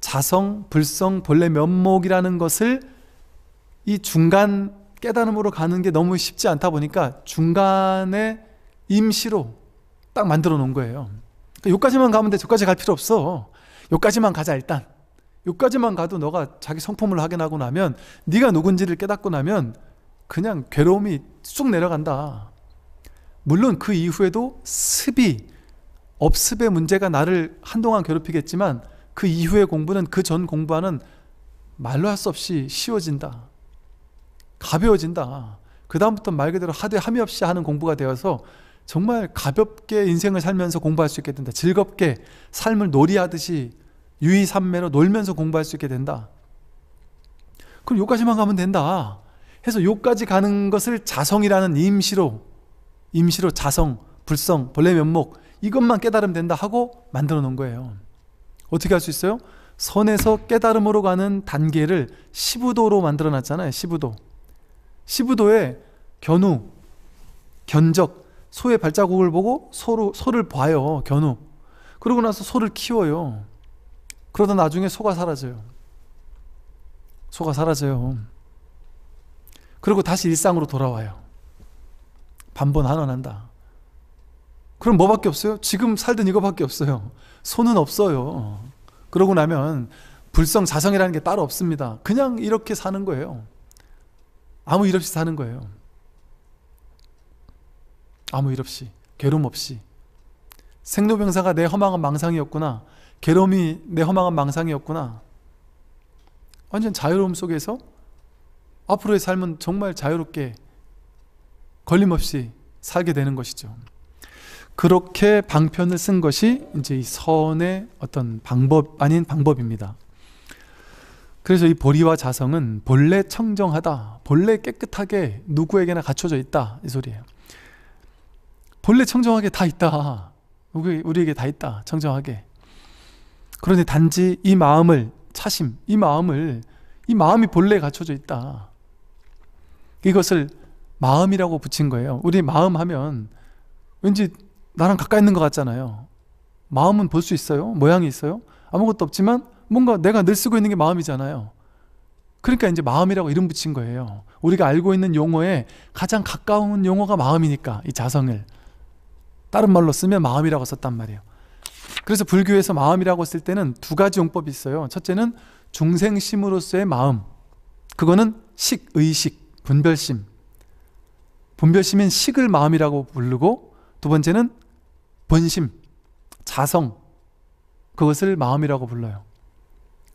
자성, 불성, 본래 면목이라는 것을 이 중간 깨달음으로 가는 게 너무 쉽지 않다 보니까 중간에 임시로 딱 만들어 놓은 거예요. 그러니까 여기까지만 가면 돼. 저까지 갈 필요 없어. 여기까지만 가자 일단. 여기까지만 가도 너가 자기 성품을 확인하고 나면 네가 누군지를 깨닫고 나면 그냥 괴로움이 쑥 내려간다. 물론 그 이후에도 습이 업습의 문제가 나를 한동안 괴롭히겠지만 그 이후의 공부는 그 전 공부와는 말로 할 수 없이 쉬워진다. 가벼워진다. 그다음부터 말 그대로 하되 함이 없이 하는 공부가 되어서 정말 가볍게 인생을 살면서 공부할 수 있게 된다. 즐겁게 삶을 놀이하듯이 유의삼매로 놀면서 공부할 수 있게 된다. 그럼 요까지만 가면 된다. 해서 요까지 가는 것을 자성이라는 임시로 임시로 자성, 불성, 본래 면목 이것만 깨달으면 된다 하고 만들어 놓은 거예요. 어떻게 할 수 있어요? 선에서 깨달음으로 가는 단계를 시부도로 만들어 놨잖아요. 시부도. 시부도에 견우, 견적, 소의 발자국을 보고 소로, 소를 봐요. 견우. 그러고 나서 소를 키워요. 그러다 나중에 소가 사라져요. 소가 사라져요. 그리고 다시 일상으로 돌아와요. 반번 한원한다. 그럼 뭐밖에 없어요? 지금 살던 이거밖에 없어요. 손은 없어요. 그러고 나면 불성 자성이라는 게 따로 없습니다. 그냥 이렇게 사는 거예요. 아무 일 없이 사는 거예요. 아무 일 없이, 괴로움 없이. 생로병사가 내 허망한 망상이었구나. 괴로움이 내 허망한 망상이었구나. 완전 자유로움 속에서 앞으로의 삶은 정말 자유롭게 걸림없이 살게 되는 것이죠. 그렇게 방편을 쓴 것이 이제 이 선의 어떤 방법 아닌 방법입니다. 그래서 이 보리와 자성은 본래 청정하다, 본래 깨끗하게 누구에게나 갖춰져 있다 이 소리예요. 본래 청정하게 다 있다. 우리, 우리에게 다 있다. 청정하게. 그런데 단지 이 마음을 차심, 이 마음을 이 마음이 본래 갖춰져 있다. 이것을 마음이라고 붙인 거예요. 우리 마음 하면 왠지 나랑 가까이 있는 것 같잖아요. 마음은 볼 수 있어요. 모양이 있어요. 아무것도 없지만 뭔가 내가 늘 쓰고 있는 게 마음이잖아요. 그러니까 이제 마음이라고 이름 붙인 거예요. 우리가 알고 있는 용어에 가장 가까운 용어가 마음이니까 이 자성을 다른 말로 쓰면 마음이라고 썼단 말이에요. 그래서 불교에서 마음이라고 쓸 때는 두 가지 용법이 있어요. 첫째는 중생심으로서의 마음. 그거는 식, 의식, 분별심. 분별심인 식을 마음이라고 부르고 두 번째는 본심, 자성. 그것을 마음이라고 불러요.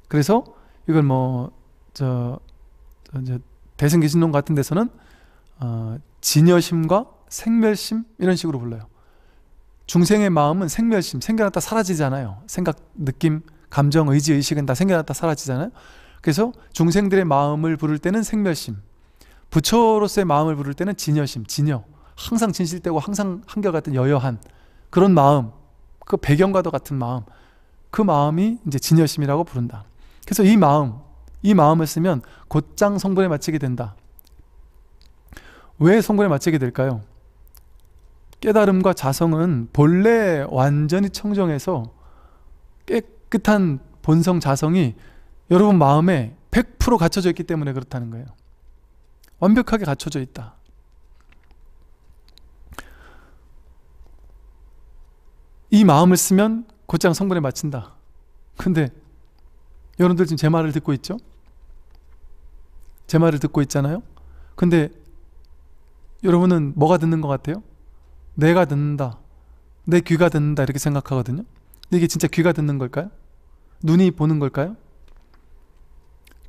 그래서 이걸 뭐, 저, 저 이제 대승기신론 같은 데서는 어, 진여심과 생멸심 이런 식으로 불러요. 중생의 마음은 생멸심, 생겨났다 사라지잖아요. 생각, 느낌, 감정, 의지, 의식은 다 생겨났다 사라지잖아요. 그래서 중생들의 마음을 부를 때는 생멸심, 부처로서의 마음을 부를 때는 진여심, 진여. 항상 진실되고 항상 한결같은 여여한 그런 마음, 그 배경과도 같은 마음, 그 마음이 이제 진여심이라고 부른다. 그래서 이 마음, 이 마음을 쓰면 곧장 성분에 맞추게 된다. 왜 성분에 맞추게 될까요? 깨달음과 자성은 본래 완전히 청정해서 깨끗한 본성 자성이 여러분 마음에 100% 갖춰져 있기 때문에 그렇다는 거예요. 완벽하게 갖춰져 있다. 이 마음을 쓰면 곧장 성분에 맞춘다. 근데 여러분들 지금 제 말을 듣고 있죠? 제 말을 듣고 있잖아요? 근데 여러분은 뭐가 듣는 것 같아요? 내가 듣는다. 내 귀가 듣는다. 이렇게 생각하거든요? 근데 이게 진짜 귀가 듣는 걸까요? 눈이 보는 걸까요?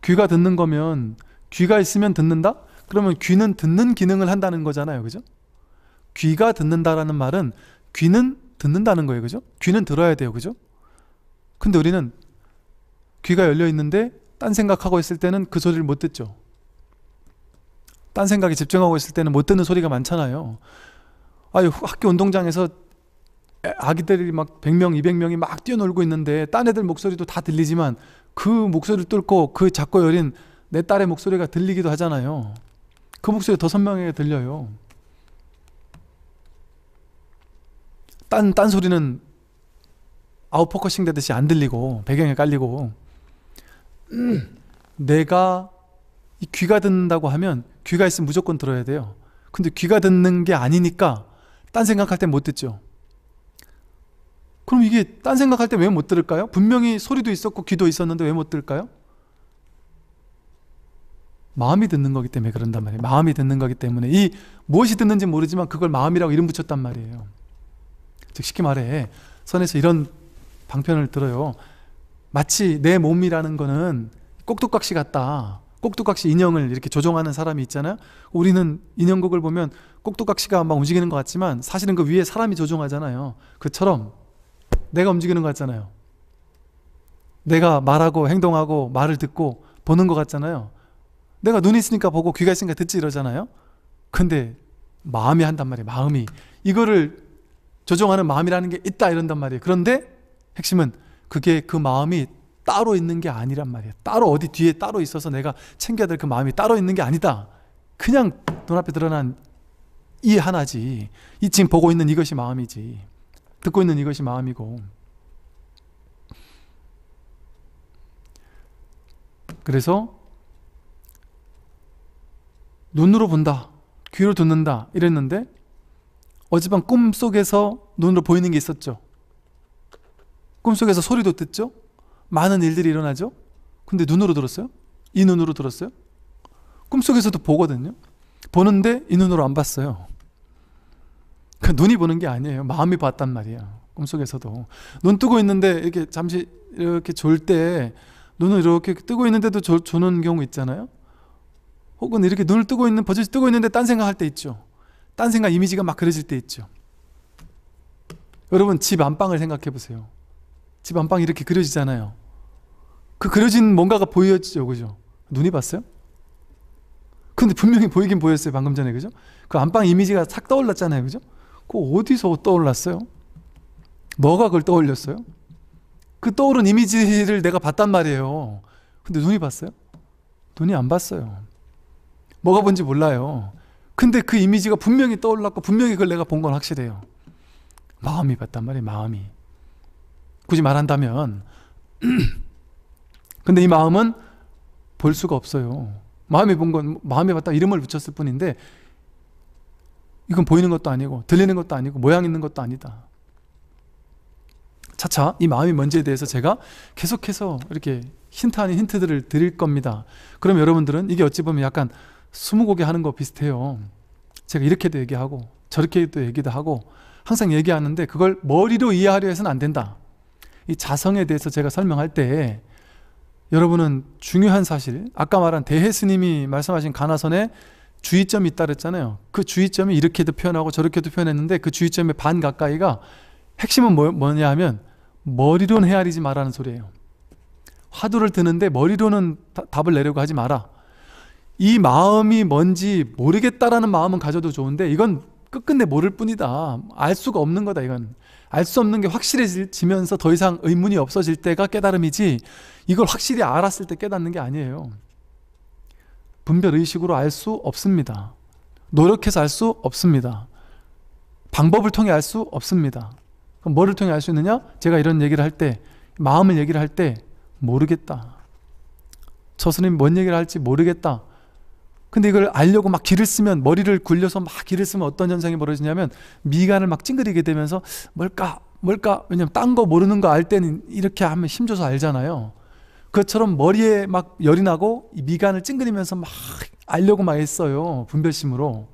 귀가 듣는 거면 귀가 있으면 듣는다? 그러면 귀는 듣는 기능을 한다는 거잖아요. 그죠? 귀가 듣는다라는 말은 귀는 듣는다는 거예요. 그죠? 귀는 들어야 돼요. 그죠? 근데 우리는 귀가 열려 있는데 딴 생각하고 있을 때는 그 소리를 못 듣죠. 딴 생각에 집중하고 있을 때는 못 듣는 소리가 많잖아요. 아유, 학교 운동장에서 아기들이 막 100명, 200명이 막 뛰어놀고 있는데 딴 애들 목소리도 다 들리지만 그 목소리를 뚫고 그 작고 여린 내 딸의 목소리가 들리기도 하잖아요. 그 목소리 더 선명하게 들려요. 딴, 딴 소리는 아웃포커싱 되듯이 안 들리고 배경에 깔리고 음, 내가 이 귀가 듣는다고 하면 귀가 있으면 무조건 들어야 돼요. 근데 귀가 듣는 게 아니니까 딴 생각할 때 못 듣죠. 그럼 이게 딴 생각할 때 왜 못 들을까요? 분명히 소리도 있었고 귀도 있었는데 왜 못 들을까요? 마음이 듣는 거기 때문에 그런단 말이에요. 마음이 듣는 거기 때문에 이 무엇이 듣는지 모르지만 그걸 마음이라고 이름 붙였단 말이에요. 즉 쉽게 말해 선에서 이런 방편을 들어요. 마치 내 몸이라는 거는 꼭두각시 같다. 꼭두각시 인형을 이렇게 조종하는 사람이 있잖아요. 우리는 인형극을 보면 꼭두각시가 막 움직이는 것 같지만 사실은 그 위에 사람이 조종하잖아요. 그처럼 내가 움직이는 것 같잖아요. 내가 말하고 행동하고 말을 듣고 보는 것 같잖아요. 내가 눈이 있으니까 보고 귀가 있으니까 듣지 이러잖아요. 근데 마음이 한단 말이에요. 마음이 이거를 조종하는 마음이라는 게 있다 이런단 말이에요. 그런데 핵심은 그게 그 마음이 따로 있는 게 아니란 말이에요. 따로 어디 뒤에 따로 있어서 내가 챙겨야 될 그 마음이 따로 있는 게 아니다. 그냥 눈앞에 드러난 이 하나지. 이 지금 보고 있는 이것이 마음이지. 듣고 있는 이것이 마음이고. 그래서 눈으로 본다, 귀로 듣는다 이랬는데 어젯밤 꿈속에서 눈으로 보이는 게 있었죠. 꿈속에서 소리도 듣죠. 많은 일들이 일어나죠. 근데 눈으로 들었어요? 이 눈으로 들었어요? 꿈속에서도 보거든요. 보는데 이 눈으로 안 봤어요. 그 눈이 보는 게 아니에요. 마음이 봤단 말이에요 꿈속에서도 눈 뜨고 있는데 이렇게 잠시 이렇게 졸 때 눈을 이렇게 뜨고 있는데도 졸, 조는 경우 있잖아요. 혹은 이렇게 눈을 뜨고 있는 버젓이 뜨고 있는데 딴 생각할 때 있죠. 딴 생각 이미지가 막 그려질 때 있죠. 여러분 집 안방을 생각해 보세요. 집 안방 이렇게 그려지잖아요. 그 그려진 뭔가가 보여지죠, 그죠? 눈이 봤어요? 근데 분명히 보이긴 보였어요, 방금 전에, 그죠? 그 안방 이미지가 싹 떠올랐잖아요, 그죠? 그 어디서 떠올랐어요? 뭐가 그걸 떠올렸어요? 그 떠오른 이미지를 내가 봤단 말이에요. 근데 눈이 봤어요? 눈이 안 봤어요. 뭐가 뭔지 몰라요. 근데 그 이미지가 분명히 떠올랐고 분명히 그걸 내가 본 건 확실해요. 마음이 봤단 말이에요. 마음이. 굳이 말한다면 근데 이 마음은 볼 수가 없어요. 마음이 본 건 마음이 봤다 이름을 붙였을 뿐인데 이건 보이는 것도 아니고 들리는 것도 아니고 모양 있는 것도 아니다. 차차 이 마음이 뭔지에 대해서 제가 계속해서 이렇게 힌트 아닌 힌트들을 드릴 겁니다. 그럼 여러분들은 이게 어찌 보면 약간 스무고개 하는 거 비슷해요. 제가 이렇게도 얘기하고 저렇게도 얘기도 하고 항상 얘기하는데 그걸 머리로 이해하려 해서는 안 된다. 이 자성에 대해서 제가 설명할 때 여러분은 중요한 사실, 아까 말한 대혜 스님이 말씀하신 가나선에 주의점이 있다 그랬잖아요. 그 주의점이 이렇게도 표현하고 저렇게도 표현했는데 그 주의점의 반 가까이가 핵심은 뭐, 냐 하면 머리로는 헤아리지 말라는 소리예요. 화두를 드는데 머리로는 다, 답을 내려고 하지 마라. 이 마음이 뭔지 모르겠다라는 마음은 가져도 좋은데 이건 끝끝내 모를 뿐이다. 알 수가 없는 거다, 이건. 알 수 없는 게 확실해지면서 더 이상 의문이 없어질 때가 깨달음이지 이걸 확실히 알았을 때 깨닫는 게 아니에요. 분별의식으로 알 수 없습니다. 노력해서 알 수 없습니다. 방법을 통해 알 수 없습니다. 그럼 뭐를 통해 알 수 있느냐? 제가 이런 얘기를 할 때, 마음을 얘기를 할 때, 모르겠다. 저 스님 뭔 얘기를 할지 모르겠다. 근데 이걸 알려고 막 길을 쓰면 머리를 굴려서 막 길을 쓰면 어떤 현상이 벌어지냐면 미간을 막 찡그리게 되면서 뭘까 뭘까 왜냐면 딴 거 모르는 거 알 때는 이렇게 하면 힘줘서 알잖아요. 그것처럼 머리에 막 열이 나고 미간을 찡그리면서 막 알려고 막 했어요 분별심으로.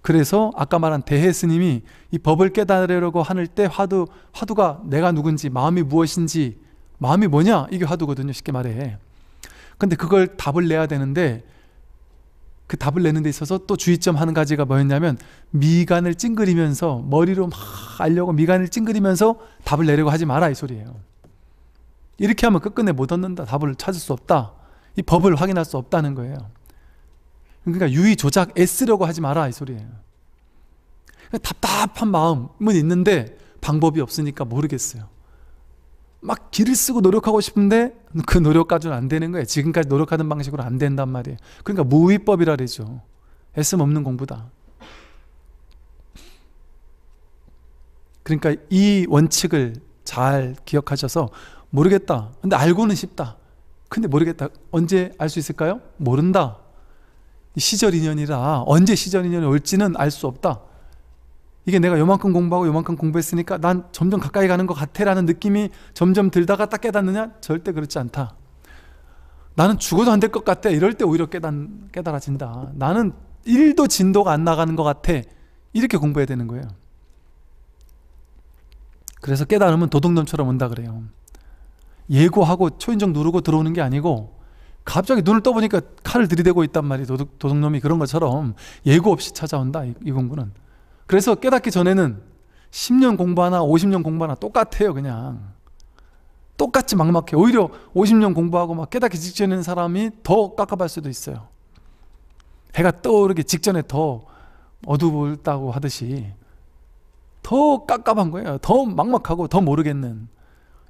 그래서 아까 말한 대해 스님이 이 법을 깨달으려고 하늘 때 화두 화두가 내가 누군지 마음이 무엇인지 마음이 뭐냐 이게 화두거든요 쉽게 말해. 근데 그걸 답을 내야 되는데 그 답을 내는 데 있어서 또 주의점 한 가지가 뭐였냐면 미간을 찡그리면서 머리로 막 알려고 미간을 찡그리면서 답을 내려고 하지 마라 이 소리예요. 이렇게 하면 끝끝내 못 얻는다. 답을 찾을 수 없다. 이 법을 확인할 수 없다는 거예요. 그러니까 유의 조작 애쓰려고 하지 마라 이 소리예요. 그러니까 답답한 마음은 있는데 방법이 없으니까 모르겠어요. 막 길을 쓰고 노력하고 싶은데 그 노력까지는 안 되는 거예요. 지금까지 노력하는 방식으로 안 된단 말이에요. 그러니까 무위법이라 그러죠. 애씀 없는 공부다. 그러니까 이 원칙을 잘 기억하셔서 모르겠다. 근데 알고는 싶다. 근데 모르겠다. 언제 알 수 있을까요? 모른다. 시절 인연이라 언제 시절 인연이 올지는 알 수 없다. 이게 내가 요만큼 공부하고 요만큼 공부했으니까 난 점점 가까이 가는 것 같아라는 느낌이 점점 들다가 딱 깨닫느냐? 절대 그렇지 않다. 나는 죽어도 안 될 것 같아. 이럴 때 오히려 깨달, 깨달아진다. 나는 1도 진도가 안 나가는 것 같아. 이렇게 공부해야 되는 거예요. 그래서 깨달음은 도둑놈처럼 온다 그래요. 예고하고 초인종 누르고 들어오는 게 아니고 갑자기 눈을 떠보니까 칼을 들이대고 있단 말이 도둑, 도둑놈이 그런 것처럼 예고 없이 찾아온다. 이, 이 공부는. 그래서 깨닫기 전에는 10년 공부하나 50년 공부하나 똑같아요, 그냥. 똑같이 막막해. 오히려 50년 공부하고 막 깨닫기 직전인 사람이 더 깝깝할 수도 있어요. 해가 떠오르기 직전에 더 어두울다고 하듯이 더 깝깝한 거예요. 더 막막하고 더 모르겠는.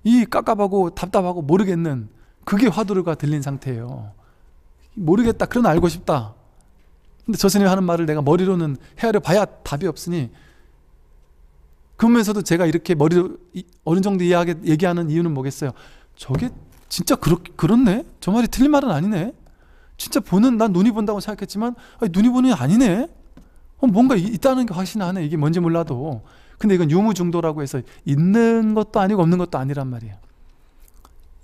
이 깝깝하고 답답하고 모르겠는 그게 화두가 들린 상태예요. 모르겠다. 그러나 알고 싶다. 근데 저 스님이 하는 말을 내가 머리로는 헤아려 봐야 답이 없으니 그러면서도 제가 이렇게 머리로 어느 정도 이해하게 얘기하는 이유는 뭐겠어요? 저게 진짜 그렇, 그렇네? 저 말이 틀린 말은 아니네? 진짜 보는, 난 눈이 본다고 생각했지만, 아니, 눈이 보는 게 아니네? 어, 뭔가 있다는 게 확신하네. 이게 뭔지 몰라도. 근데 이건 유무중도라고 해서 있는 것도 아니고 없는 것도 아니란 말이에요.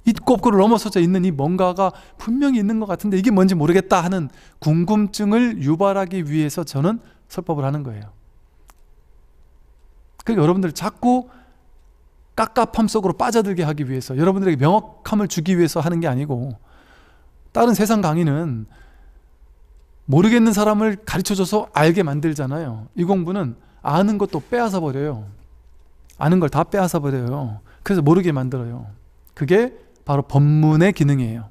이꼽구로 넘어서져 있는 이 뭔가가 분명히 있는 것 같은데 이게 뭔지 모르겠다 하는 궁금증을 유발하기 위해서 저는 설법을 하는 거예요. 그 여러분들 자꾸 깝깝함 속으로 빠져들게 하기 위해서 여러분들에게 명확함을 주기 위해서 하는 게 아니고 다른 세상 강의는 모르겠는 사람을 가르쳐줘서 알게 만들잖아요. 이 공부는 아는 것도 빼앗아 버려요. 아는 걸 다 빼앗아 버려요. 그래서 모르게 만들어요. 그게 바로 법문의 기능이에요.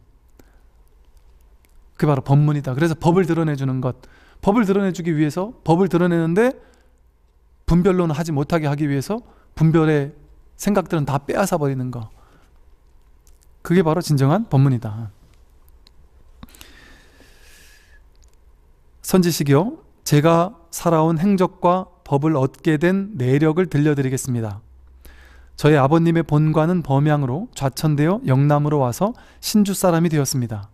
그게 바로 법문이다. 그래서 법을 드러내주는 것. 법을 드러내주기 위해서 법을 드러내는데 분별론 하지 못하게 하기 위해서 분별의 생각들은 다 빼앗아 버리는 거. 그게 바로 진정한 법문이다. 선지식이요. 제가 살아온 행적과 법을 얻게 된 내력을 들려드리겠습니다. 저희 아버님의 본관은 범양으로 좌천되어 영남으로 와서 신주 사람이 되었습니다.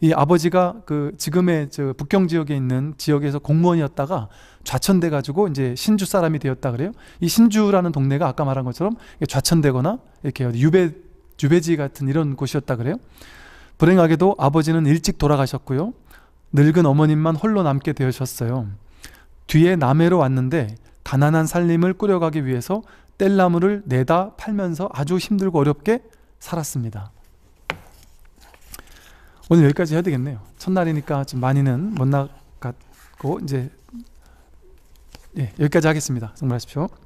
이 아버지가 그 지금의 저 북경 지역에 있는 지역에서 공무원이었다가 좌천돼 가지고 이제 신주 사람이 되었다 그래요. 이 신주라는 동네가 아까 말한 것처럼 좌천되거나 이렇게 유배 유배지 같은 이런 곳이었다 그래요. 불행하게도 아버지는 일찍 돌아가셨고요. 늙은 어머님만 홀로 남게 되셨어요. 뒤에 남해로 왔는데 가난한 살림을 꾸려가기 위해서 뗄나무를 내다 팔면서 아주 힘들고 어렵게 살았습니다. 오늘 여기까지 해야 되겠네요. 첫날이니까 좀 많이는 못 나갔고 이제 예, 여기까지 하겠습니다. 정말 하십시오.